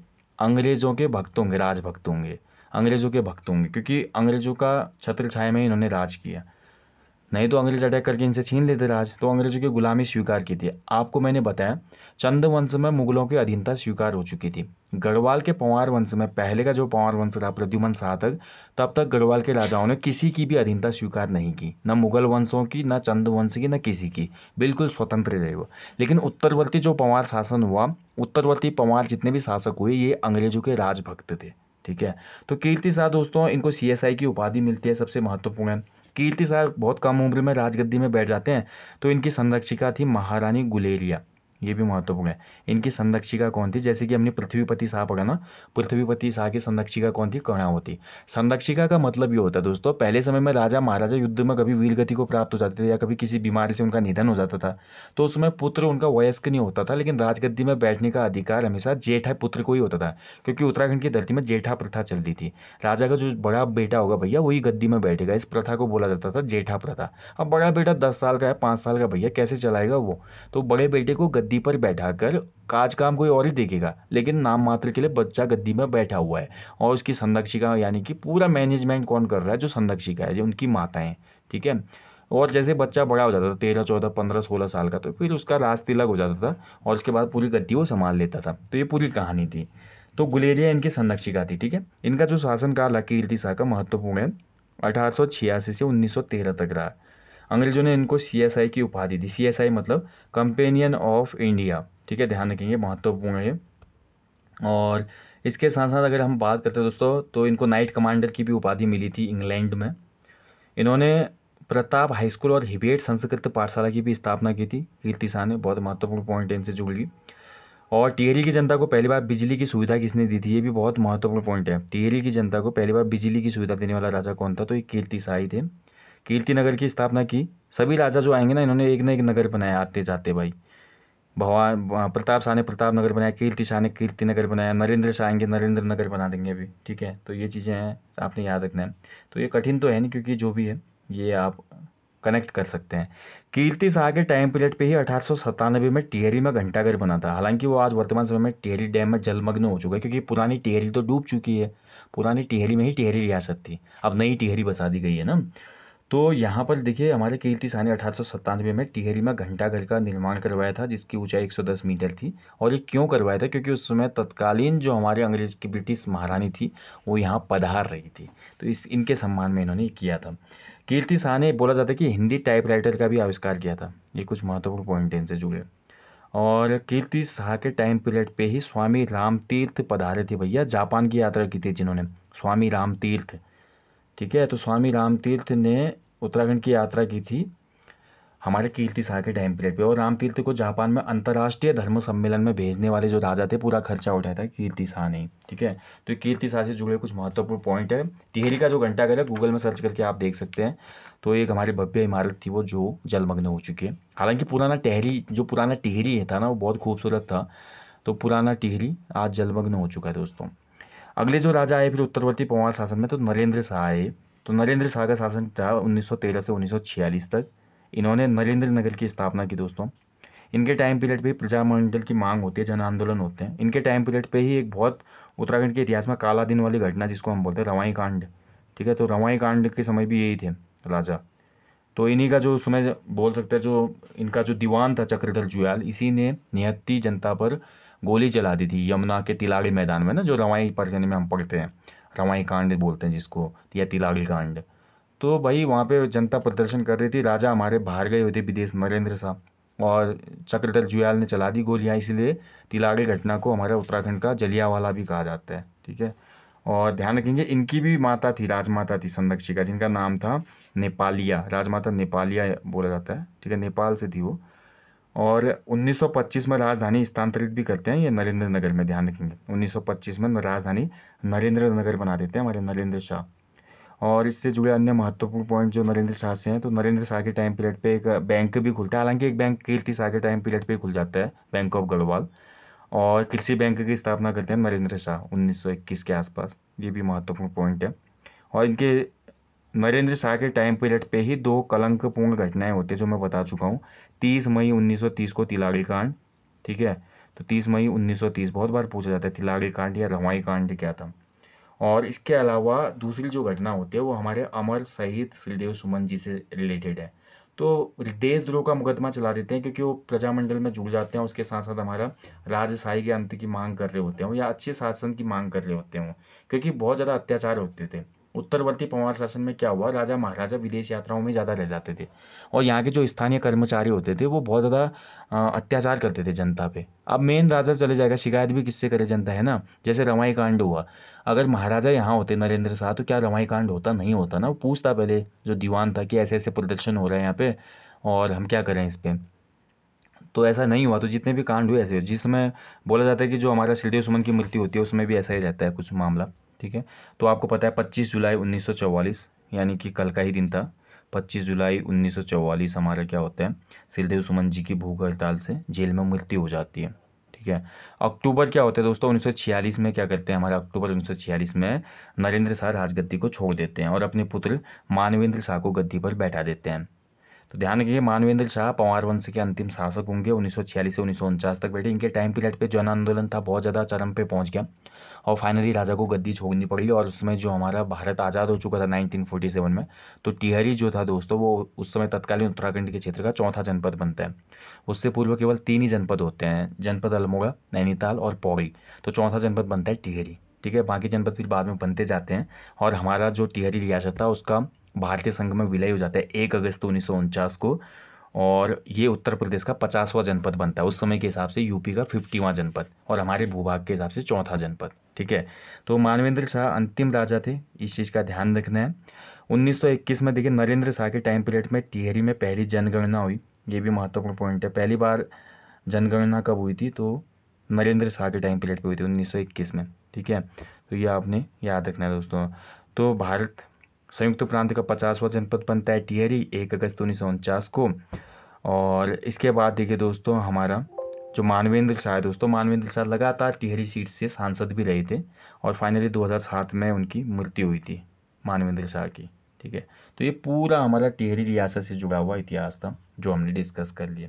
अंग्रेजों के भक्त होंगे राजभक्त होंगे अंग्रेज़ों के भक्त होंगे क्योंकि अंग्रेज़ों का छत्र छाया में इन्होंने राज किया नहीं तो अंग्रेज अटैक करके इनसे छीन लेते राज तो अंग्रेजों की गुलामी स्वीकार की थी आपको मैंने बताया चंद वंश में मुगलों की अधीनता स्वीकार हो चुकी थी गढ़वाल के पंवार वंश में पहले का जो पंवार वंश था प्रद्युमन शाह तक तब तक गढ़वाल के राजाओं ने किसी की भी अधीनता स्वीकार नहीं की न मुगल वंशों की न चंद वंश की न किसी की बिल्कुल स्वतंत्र रहे वो लेकिन उत्तरवर्ती जो पंवार शासन हुआ उत्तरवर्ती पंवार जितने भी शासक हुए ये अंग्रेजों के राजभक्त थे ठीक है तो कीर्ति शाह दोस्तों इनको आई की उपाधि मिलती है सबसे महत्वपूर्ण कीर्ति शाह बहुत कम उम्र में राजगद्दी में बैठ जाते हैं तो इनकी संरक्षिका थी महारानी गुलेरिया ये भी महत्वपूर्ण है इनकी संरक्षिका कौन थी जैसे कि हमने पृथ्वीपति शाह पढ़ा ना पृथ्वीपति शाह की संरक्षिका कौन थी कर्णावती संरक्षिका का मतलब ये होता है दोस्तों पहले समय में राजा महाराजा युद्ध में कभी वीर गति को प्राप्त हो जाते थे या कभी किसी बीमारी से उनका निधन हो जाता था तो उसमें पुत्र उनका वयस्क नहीं होता था लेकिन राजगद्दी में बैठने का अधिकार हमेशा जेठा पुत्र को ही होता था क्योंकि उत्तराखंड की धरती में जेठा प्रथा चलती थी राजा का जो बड़ा बेटा होगा भैया वही गद्दी में बैठेगा इस प्रथा को बोला जाता था जेठा प्रथा अब बड़ा बेटा दस साल का है पांच साल का भैया कैसे चलाएगा वो तो बड़े बेटे को गद्दी गद्दी पर बैठा कर काज काम कोई और ही देखेगा लेकिन नाम मात्र के लिए बच्चा गद्दी में बैठा हुआ है और उसकी संरक्षिका यानी कि पूरा मैनेजमेंट कौन कर रहा है जो संरक्षिका है जो उनकी माता है ठीक है और जैसे बच्चा बड़ा हो जाता था तेरह चौदह पंद्रह सोलह साल का तो फिर उसका राज तिलक हो जाता था और उसके बाद पूरी गद्दी वो संभाल लेता था तो ये पूरी कहानी थी तो गुलेरिया इनकी संरक्षिका थी ठीक है इनका जो शासनकाल है कीर्ति शाह का महत्वपूर्ण है अठारह से 1913 तक रहा अंग्रेजों ने इनको सी की उपाधि दी सी मतलब कंपेनियन ऑफ इंडिया ठीक है ध्यान रखेंगे महत्वपूर्ण है और इसके साथ साथ अगर हम बात करते हैं दोस्तों तो इनको नाइट कमांडर की भी उपाधि मिली थी इंग्लैंड में इन्होंने प्रताप हाई स्कूल और हिबेट संस्कृत पाठशाला की भी स्थापना की थी कीर्ति शाह ने बहुत महत्वपूर्ण पॉइंट इनसे जुड़ी और टिहरी की जनता को पहली बार बिजली की सुविधा किसने दी थी ये भी बहुत महत्वपूर्ण पॉइंट है टिहरी की जनता को पहली बार बिजली की सुविधा देने वाला राजा कौन था तो ये कीर्ति शाह ही थे कीर्ति नगर की स्थापना की सभी राजा जो आएंगे ना इन्होंने एक ना एक नगर बनाया आते जाते भाई भगवान प्रताप शाह ने प्रताप नगर बनाया कीर्ति शाह ने कीर्ति नगर बनाया नरेंद्र शाह आएंगे नरेंद्र नगर बना देंगे अभी ठीक है तो ये चीज़ें हैं आपने याद रखना है तो ये कठिन तो है नहीं क्योंकि जो भी है ये आप कनेक्ट कर सकते हैं कीर्ति शाह के टाइम पीरियड पे ही अठारह में टिहरी में घंटाघर बना था हालांकि वो आज वर्तमान समय में टिहरी डैम में जलमग्न हो चुका है क्योंकि पुरानी टिहरी तो डूब चुकी है पुरानी टिहरी में ही टिहरी रियासत थी अब नई टिहरी बसा दी गई है ना तो यहाँ पर देखिए हमारे कीर्ति शाह ने अठारह में टिहरी में घंटाघर का निर्माण करवाया था जिसकी ऊंचाई 110 मीटर थी और ये क्यों करवाया था क्योंकि उस समय तत्कालीन जो हमारे अंग्रेज की ब्रिटिश महारानी थी वो यहाँ पधार रही थी तो इस इनके सम्मान में इन्होंने किया था कीर्ति शाह ने बोला जाता है कि हिंदी टाइपराइटर का भी आविष्कार किया था ये कुछ महत्वपूर्ण पॉइंट इनसे जुड़े और कीर्ति शाह के टाइम पीरियड पे ही स्वामी राम तीर्थ पधारे थे भैया जापान की यात्रा की थी जिन्होंने स्वामी राम तीर्थ ठीक है तो स्वामी राम तीर्थ ने उत्तराखंड की यात्रा की थी हमारे कीर्ति शाह के टाइम पीरियड पे और राम तीर्थ को जापान में अंतर्राष्ट्रीय धर्म सम्मेलन में भेजने वाले जो राजा थे पूरा खर्चा उठाया था कीर्ति शाह ने ठीक है तो कीर्ति शाह से जुड़े कुछ महत्वपूर्ण पॉइंट है टिहरी का जो घंटाघर है गूगल में सर्च करके आप देख सकते हैं तो एक हमारी भव्य इमारत थी वो जो जलमग्न हो चुकी है हालांकि पुराना टहरी जो पुराना टिहरी था ना वो बहुत खूबसूरत था तो पुराना टिहरी आज जलमग्न हो चुका है दोस्तों अगले जो राजा आए फिर उत्तरवर्ती पवार शासन में तो नरेंद्र शाह आए तो नरेंद्र शाह का शासन था 1913 से 1946 तक इन्होंने नरेंद्र नगर की स्थापना की दोस्तों इनके टाइम पीरियड पे प्रजामंडल की मांग होती है जन आंदोलन होते हैं इनके टाइम पीरियड पे ही एक बहुत उत्तराखंड के इतिहास में काला दिन वाली घटना जिसको हम बोलते हैं रवाई कांड ठीक है तो रवाई कांड के समय भी यही थे राजा तो इन्हीं का जो समय बोल सकते हैं जो इनका जो दीवान था चक्रधर जुयाल इसी ने निहत्ती जनता पर गोली चला दी थी यमुना के तिलाड़ी मैदान में ना जो रवाई परचने में हम पढ़ते हैं रवाई कांड बोलते हैं जिसको या तिलागी कांड तो भाई वहाँ पे जनता प्रदर्शन कर रही थी राजा हमारे बाहर गए होते विदेश नरेंद्र साहब और चक्रधर जुयाल ने चला दी गोलियाँ इसलिए तिलागी घटना को हमारे उत्तराखंड का जलियावाला भी कहा जाता है ठीक है और ध्यान रखेंगे इनकी भी माता थी राजमाता थी संरक्षिका जिनका नाम था नेपालिया राजमाता नेपालिया बोला जाता है ठीक है नेपाल से थी वो और 1925 में राजधानी स्थानांतरित भी करते हैं ये नरेंद्र नगर में ध्यान रखेंगे 1925 में राजधानी नरेंद्र नगर बना देते हैं हमारे नरेंद्र शाह और इससे जुड़े अन्य महत्वपूर्ण पॉइंट जो नरेंद्र शाह से हैं तो नरेंद्र शाह के टाइम पीरियड पे एक बैंक भी खुलता है हालांकि एक बैंक कीर्ति शाह के टाइम पीरियड पर खुल जाता है बैंक ऑफ गढ़वाल और कृषि बैंक की स्थापना करते हैं नरेंद्र शाह उन्नीस के आसपास ये भी महत्वपूर्ण पॉइंट है और इनके नरेंद्र शाह के टाइम पीरियड पे ही दो कलंकपूर्ण घटनाएं होती है जो मैं बता चुका हूँ 30 मई 1930 को तिलाड़ी कांड ठीक है तो 30 मई 1930 बहुत बार पूछा जाता है तिलाड़ी कांड या रवाई कांड क्या था और इसके अलावा दूसरी जो घटना होती है वो हमारे अमर शहीद श्रीदेव सुमन जी से रिलेटेड है तो देशद्रोह का मुकदमा चला देते हैं क्योंकि वो प्रजामंडल में जुड़ जाते हैं उसके साथ साथ हमारा राजशाही के अंत की मांग कर रहे होते हैं या अच्छे शासन की मांग कर रहे होते हैं क्योंकि बहुत ज़्यादा अत्याचार होते थे उत्तरवर्ती पंवार शासन में क्या हुआ राजा महाराजा विदेश यात्राओं में ज़्यादा रह जाते थे और यहाँ के जो स्थानीय कर्मचारी होते थे वो बहुत ज़्यादा अत्याचार करते थे जनता पे अब मेन राजा चले जाएगा शिकायत भी किससे करे जनता है ना जैसे रमाई कांड हुआ अगर महाराजा यहाँ होते नरेंद्र शाह तो क्या रमाई कांड होता नहीं होता ना वो पूछता पहले जो दीवान था कि ऐसे ऐसे प्रदर्शन हो रहे हैं यहाँ पे और हम क्या करें इस पर तो ऐसा नहीं हुआ तो जितने भी कांड हुए ऐसे हुए जिसमें बोला जाता है कि जो हमारा श्रीदेव सुमन की मृत्यु होती है उसमें भी ऐसा ही रहता है कुछ मामला ठीक है तो आपको पता है 25 जुलाई 1944 यानी कि कल का ही दिन था 25 जुलाई 1944 हमारा क्या होता है सिलदेव सुमन जी की भूख हड़ताल से जेल में मृत्यु हो जाती है ठीक है अक्टूबर क्या होता है दोस्तों 1946 में क्या करते हैं हमारे अक्टूबर 1946 में नरेंद्र शाह राजगद्दी को छोड़ देते हैं और अपने पुत्र मानवेंद्र शाह को गद्दी पर बैठा देते हैं तो ध्यान रखिए मानवेंद्र शाह पंवार वंश के अंतिम शासक होंगे 1946 से उन्नीस तक बैठे इनके टाइम पीरियड पे जन आंदोलन था बहुत ज़्यादा चरम पे पहुंच गया और फाइनली राजा को गद्दी छोड़नी पड़ी और उसमें जो हमारा भारत आज़ाद हो चुका था 1947 में तो टिहरी जो था दोस्तों वो उस समय तत्कालीन उत्तराखंड के क्षेत्र का चौथा जनपद बनता है उससे पूर्व केवल तीन ही जनपद होते हैं जनपद अल्मोड़ा नैनीताल और पौड़ी तो चौथा जनपद बनता है टिहरी ठीक है बाकी जनपद फिर बाद में बनते जाते हैं और हमारा जो टिहरी रियासत था उसका भारतीय संघ में विलय हो जाता है एक अगस्त उन्नीस को और ये उत्तर प्रदेश का पचासवां जनपद बनता है उस समय के हिसाब से यूपी का फिफ्टीवां जनपद और हमारे भूभाग के हिसाब से चौथा जनपद ठीक है तो मानवेंद्र शाह अंतिम राजा थे इस चीज़ का ध्यान रखना है 1921 में देखिए नरेंद्र शाह के टाइम पीरियड में टिहरी में पहली जनगणना हुई ये भी महत्वपूर्ण पॉइंट है पहली बार जनगणना कब हुई थी तो नरेंद्र शाह के टाइम पीरियड पर हुई थी उन्नीस में ठीक है तो ये आपने याद रखना है दोस्तों तो भारत संयुक्त प्रांत का पचासवा जनपद बनता है टिहरी एक अगस्त उन्नीस को और इसके बाद देखिए दोस्तों हमारा जो मानवेंद्र शाह दोस्तों मानवेंद्र शाह लगातार टिहरी सीट से सांसद भी रहे थे और फाइनली 2007 में उनकी मृत्यु हुई थी मानवेंद्र शाह की ठीक है तो ये पूरा हमारा टिहरी रियासत से जुड़ा हुआ इतिहास था जो हमने डिस्कस कर लिया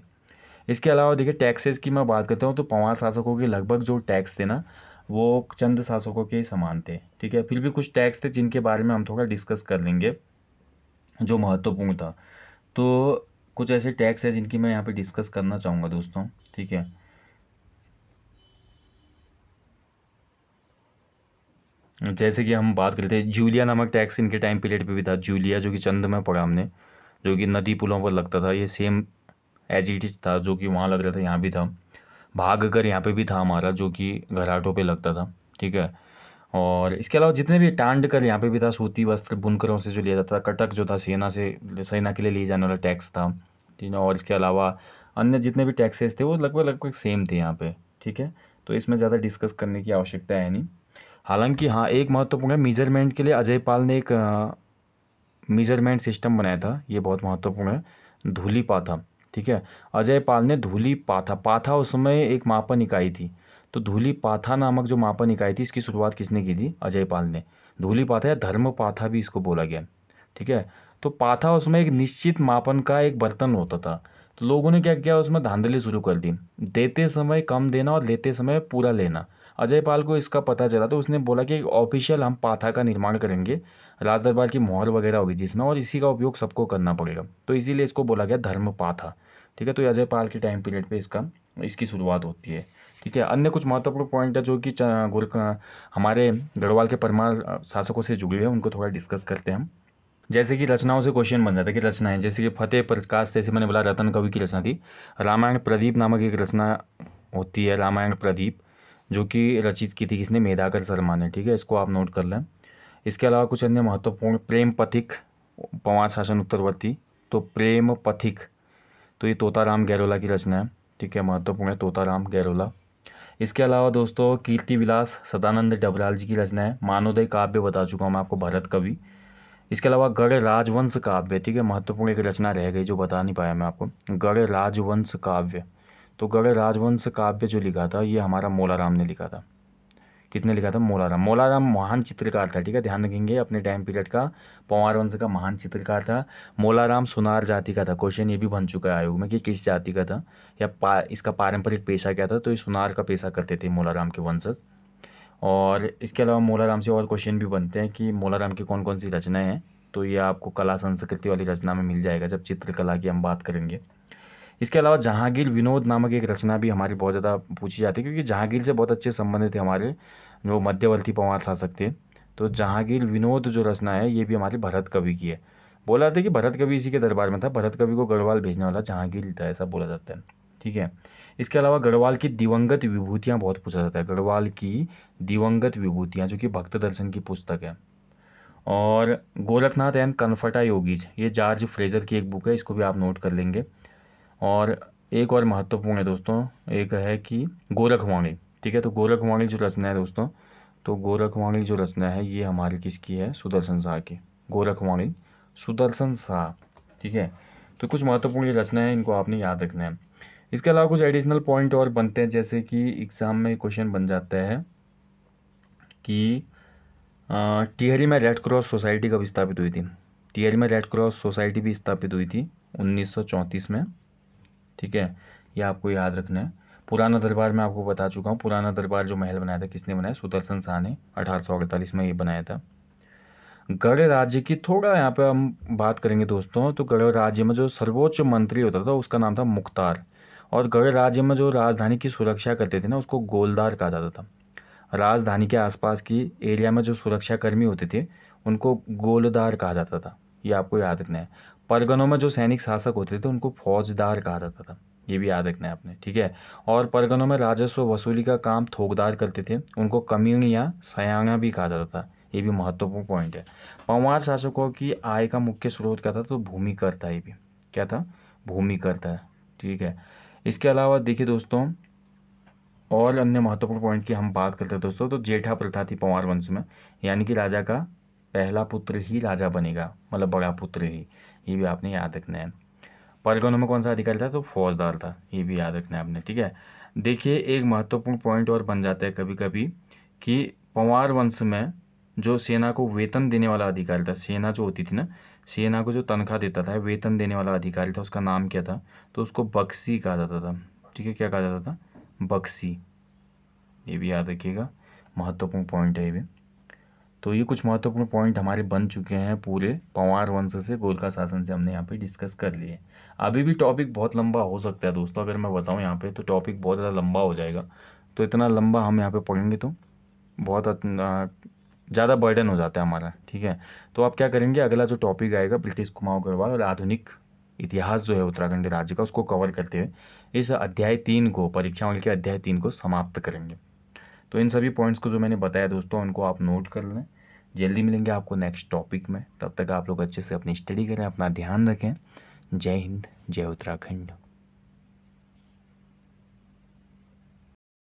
इसके अलावा देखिए टैक्सेस की मैं बात करता हूँ तो पवार शासकों के लगभग जो टैक्स थे ना वो चंद शासकों के समान थे ठीक है फिर भी कुछ टैक्स थे जिनके बारे में हम थोड़ा डिस्कस कर लेंगे जो महत्वपूर्ण था तो कुछ ऐसे टैक्स है जिनकी मैं यहाँ पे डिस्कस करना चाहूंगा दोस्तों ठीक है जैसे कि हम बात करते हैं जूलिया नामक टैक्स इनके टाइम पीरियड पे भी था जूलिया जो कि चंद में पड़ा हमने जो कि नदी पुलों पर लगता था ये सेम एज इट इज था जो कि वहाँ लग रहा था यहाँ भी था भाग कर यहाँ पे भी था हमारा जो कि घराटों पे लगता था ठीक है और इसके अलावा जितने भी टांड कर यहाँ पे भी था सूती वस्त्र बुनकरों से जो लिया जाता था कटक जो था सेना से सेना के लिए लिए जाने वाला टैक्स था ठीक है और इसके अलावा अन्य जितने भी टैक्सेस थे वो लगभग लगभग सेम थे यहाँ पे ठीक है तो इसमें ज़्यादा डिस्कस करने की आवश्यकता है नहीं हालांकि हाँ एक महत्वपूर्ण है मेजरमेंट के लिए अजय पाल ने एक मेजरमेंट सिस्टम बनाया था ये बहुत महत्वपूर्ण है धूली पाथा ठीक है अजय पाल ने धूली पाथा पाथा उस समय एक मापन इकाई थी तो धूली पाथा नामक जो मापन इकाई थी इसकी शुरुआत किसने की थी अजय पाल ने धूली पाथा या धर्म पाथा भी इसको बोला गया ठीक है तो पाथा उसमें एक निश्चित मापन का एक बर्तन होता था तो लोगों ने क्या किया उसमें धांधली शुरू कर दी देते समय कम देना और लेते समय पूरा लेना अजय पाल को इसका पता चला तो उसने बोला कि एक ऑफिशियल हम पाथा का निर्माण करेंगे राज दरबार की मोहर वगैरह होगी जिसमें और इसी का उपयोग सबको करना पड़ेगा तो इसीलिए इसको बोला गया धर्म पाथा ठीक है तो अजय पाल के टाइम पीरियड पर इसका इसकी शुरुआत होती है ठीक है अन्य कुछ महत्वपूर्ण पॉइंट है जो कि गोल हमारे गढ़वाल के परमार शासकों से जुड़े हुए हैं उनको थोड़ा डिस्कस करते हैं हम जैसे कि रचनाओं से क्वेश्चन बन जाता है कि रचनाएं जैसे कि फतेह प्रकाश जैसे मैंने बोला रतन कवि की रचना थी रामायण प्रदीप नामक एक रचना होती है रामायण प्रदीप जो कि रचित की थी किसने मेधाकर शर्मा ने ठीक है इसको आप नोट कर लें इसके अलावा कुछ अन्य महत्वपूर्ण प्रेम पथिक पवार शासन उत्तरवर्ती तो प्रेम पथिक तो ये तोताराम गैरोला की रचना है ठीक है महत्वपूर्ण है तोताराम गैरोला इसके अलावा दोस्तों कीर्ति विलास सदानंद डबराल जी की रचना है मानोदय काव्य बता चुका हूँ मैं आपको भारत कवि इसके अलावा गढ़ राजवंश काव्य ठीक है महत्वपूर्ण एक रचना रह गई जो बता नहीं पाया मैं आपको गढ़ राजवंश काव्य तो गढ़ राजवंश काव्य जो लिखा था ये हमारा मोलाराम ने लिखा था किसने लिखा था मोलाराम मोलाराम महान चित्रकार था ठीक है ध्यान रखेंगे अपने टाइम पीरियड का पंवार वंश का महान चित्रकार था मोलाराम सुनार जाति का था क्वेश्चन ये भी बन चुका है आयोग में कि किस जाति का था या पा, इसका पारंपरिक पेशा क्या था तो ये सुनार का पेशा करते थे मोलाराम के वंशज और इसके अलावा मोलाराम से और क्वेश्चन भी बनते हैं कि मोलाराम की कौन कौन सी रचनाएँ हैं तो ये आपको कला संस्कृति वाली रचना में मिल जाएगा जब चित्रकला की हम बात करेंगे इसके अलावा जहांगीर विनोद नामक एक रचना भी हमारी बहुत ज़्यादा पूछी जाती है क्योंकि जहांगीर से बहुत अच्छे संबंधित थे हमारे जो मध्यवर्ती पवार शासक थे तो जहांगीर विनोद जो रचना है ये भी हमारे भरत कवि की है बोला जाता है कि भरत कवि इसी के दरबार में था भरत कवि को गढ़वाल भेजने वाला जहांगीर था ऐसा बोला जाता है ठीक है इसके अलावा गढ़वाल की दिवंगत विभूतियाँ बहुत पूछा जाता है गढ़वाल की दिवंगत विभूतियाँ जो कि भक्त दर्शन की पुस्तक है और गोरखनाथ एंड कन्फर्टा योगीज ये जॉर्ज फ्रेजर की एक बुक है इसको भी आप नोट कर लेंगे और एक और महत्वपूर्ण है दोस्तों एक है कि गोरखवाणी ठीक है तो गोरखवाणी जो रचना है दोस्तों तो गोरखवाणी जो रचना है ये हमारी किसकी है सुदर्शन शाह की गोरखवाणी सुदर्शन शाह ठीक है तो कुछ महत्वपूर्ण ये रचना है इनको आपने याद रखना है इसके अलावा कुछ एडिशनल पॉइंट और बनते हैं जैसे कि एग्ज़ाम में क्वेश्चन बन जाता है कि टिहरी में रेड क्रॉस सोसाइटी कब स्थापित हुई थी टिहरी में रेड क्रॉस सोसाइटी भी स्थापित हुई थी 1934 में ठीक है यह आपको याद रखना है पुराना दरबार मैं आपको बता चुका हूँ पुराना दरबार जो महल बनाया था किसने बनाया सुदर्शन शाह ने अठारह में ये बनाया था गढ़ राज्य की थोड़ा यहाँ पे हम बात करेंगे दोस्तों तो गढ़ राज्य में जो सर्वोच्च मंत्री होता था उसका नाम था मुख्तार और गढ़ राज्य में जो राजधानी की सुरक्षा करते थे ना उसको गोलदार कहा जाता था राजधानी के आसपास की एरिया में जो सुरक्षाकर्मी होते थे उनको गोलदार कहा जाता था ये आपको याद रखना है परगनों में जो सैनिक शासक होते थे उनको फौजदार कहा जाता था ये भी याद रखना है आपने ठीक है और परगनों में राजस्व वसूली का काम थोकदार करते थे उनको कमीन या सयाना भी कहा जाता था ये भी महत्वपूर्ण पॉइंट है पंवार शासकों की आय का मुख्य स्रोत क्या था तो भूमि कर था ये भी क्या था भूमि कर था ठीक है इसके अलावा देखिए दोस्तों और अन्य महत्वपूर्ण पॉइंट की हम बात करते हैं दोस्तों तो जेठा प्रथा थी पंवार वंश में यानी कि राजा का पहला पुत्र ही राजा बनेगा मतलब बड़ा पुत्र ही ये भी आपने याद रखना है परगनों में कौन सा अधिकारी था तो फौजदार था ये भी याद रखना है आपने ठीक है देखिए एक महत्वपूर्ण पॉइंट और बन जाता है कभी कभी कि पंवार वंश में जो सेना को वेतन देने वाला अधिकारी था सेना जो होती थी ना सेना को जो तनख्वाह देता था वेतन देने वाला अधिकारी था उसका नाम क्या था तो उसको बक्सी कहा जाता था ठीक है क्या कहा जाता था बक्सी ये भी याद रखिएगा महत्वपूर्ण पॉइंट है ये भी तो ये कुछ महत्वपूर्ण पॉइंट हमारे बन चुके हैं पूरे पवार वंश से गोल का शासन से हमने यहाँ पे डिस्कस कर लिए अभी भी टॉपिक बहुत लंबा हो सकता है दोस्तों अगर मैं बताऊँ यहाँ पे तो टॉपिक बहुत ज़्यादा लंबा हो जाएगा तो इतना लंबा हम यहाँ पे पढ़ेंगे तो बहुत ज़्यादा बर्डन हो जाता है हमारा ठीक है तो आप क्या करेंगे अगला जो टॉपिक आएगा ब्रिटिश कुमार अग्रवाल और आधुनिक इतिहास जो है उत्तराखंड राज्य का उसको कवर करते हुए इस अध्याय तीन को परीक्षाओं के अध्याय तीन को समाप्त करेंगे तो इन सभी पॉइंट्स को जो मैंने बताया दोस्तों उनको आप नोट कर लें जल्दी मिलेंगे आपको नेक्स्ट टॉपिक में तब तक आप लोग अच्छे से अपनी स्टडी करें अपना ध्यान रखें जय हिंद जय उत्तराखंड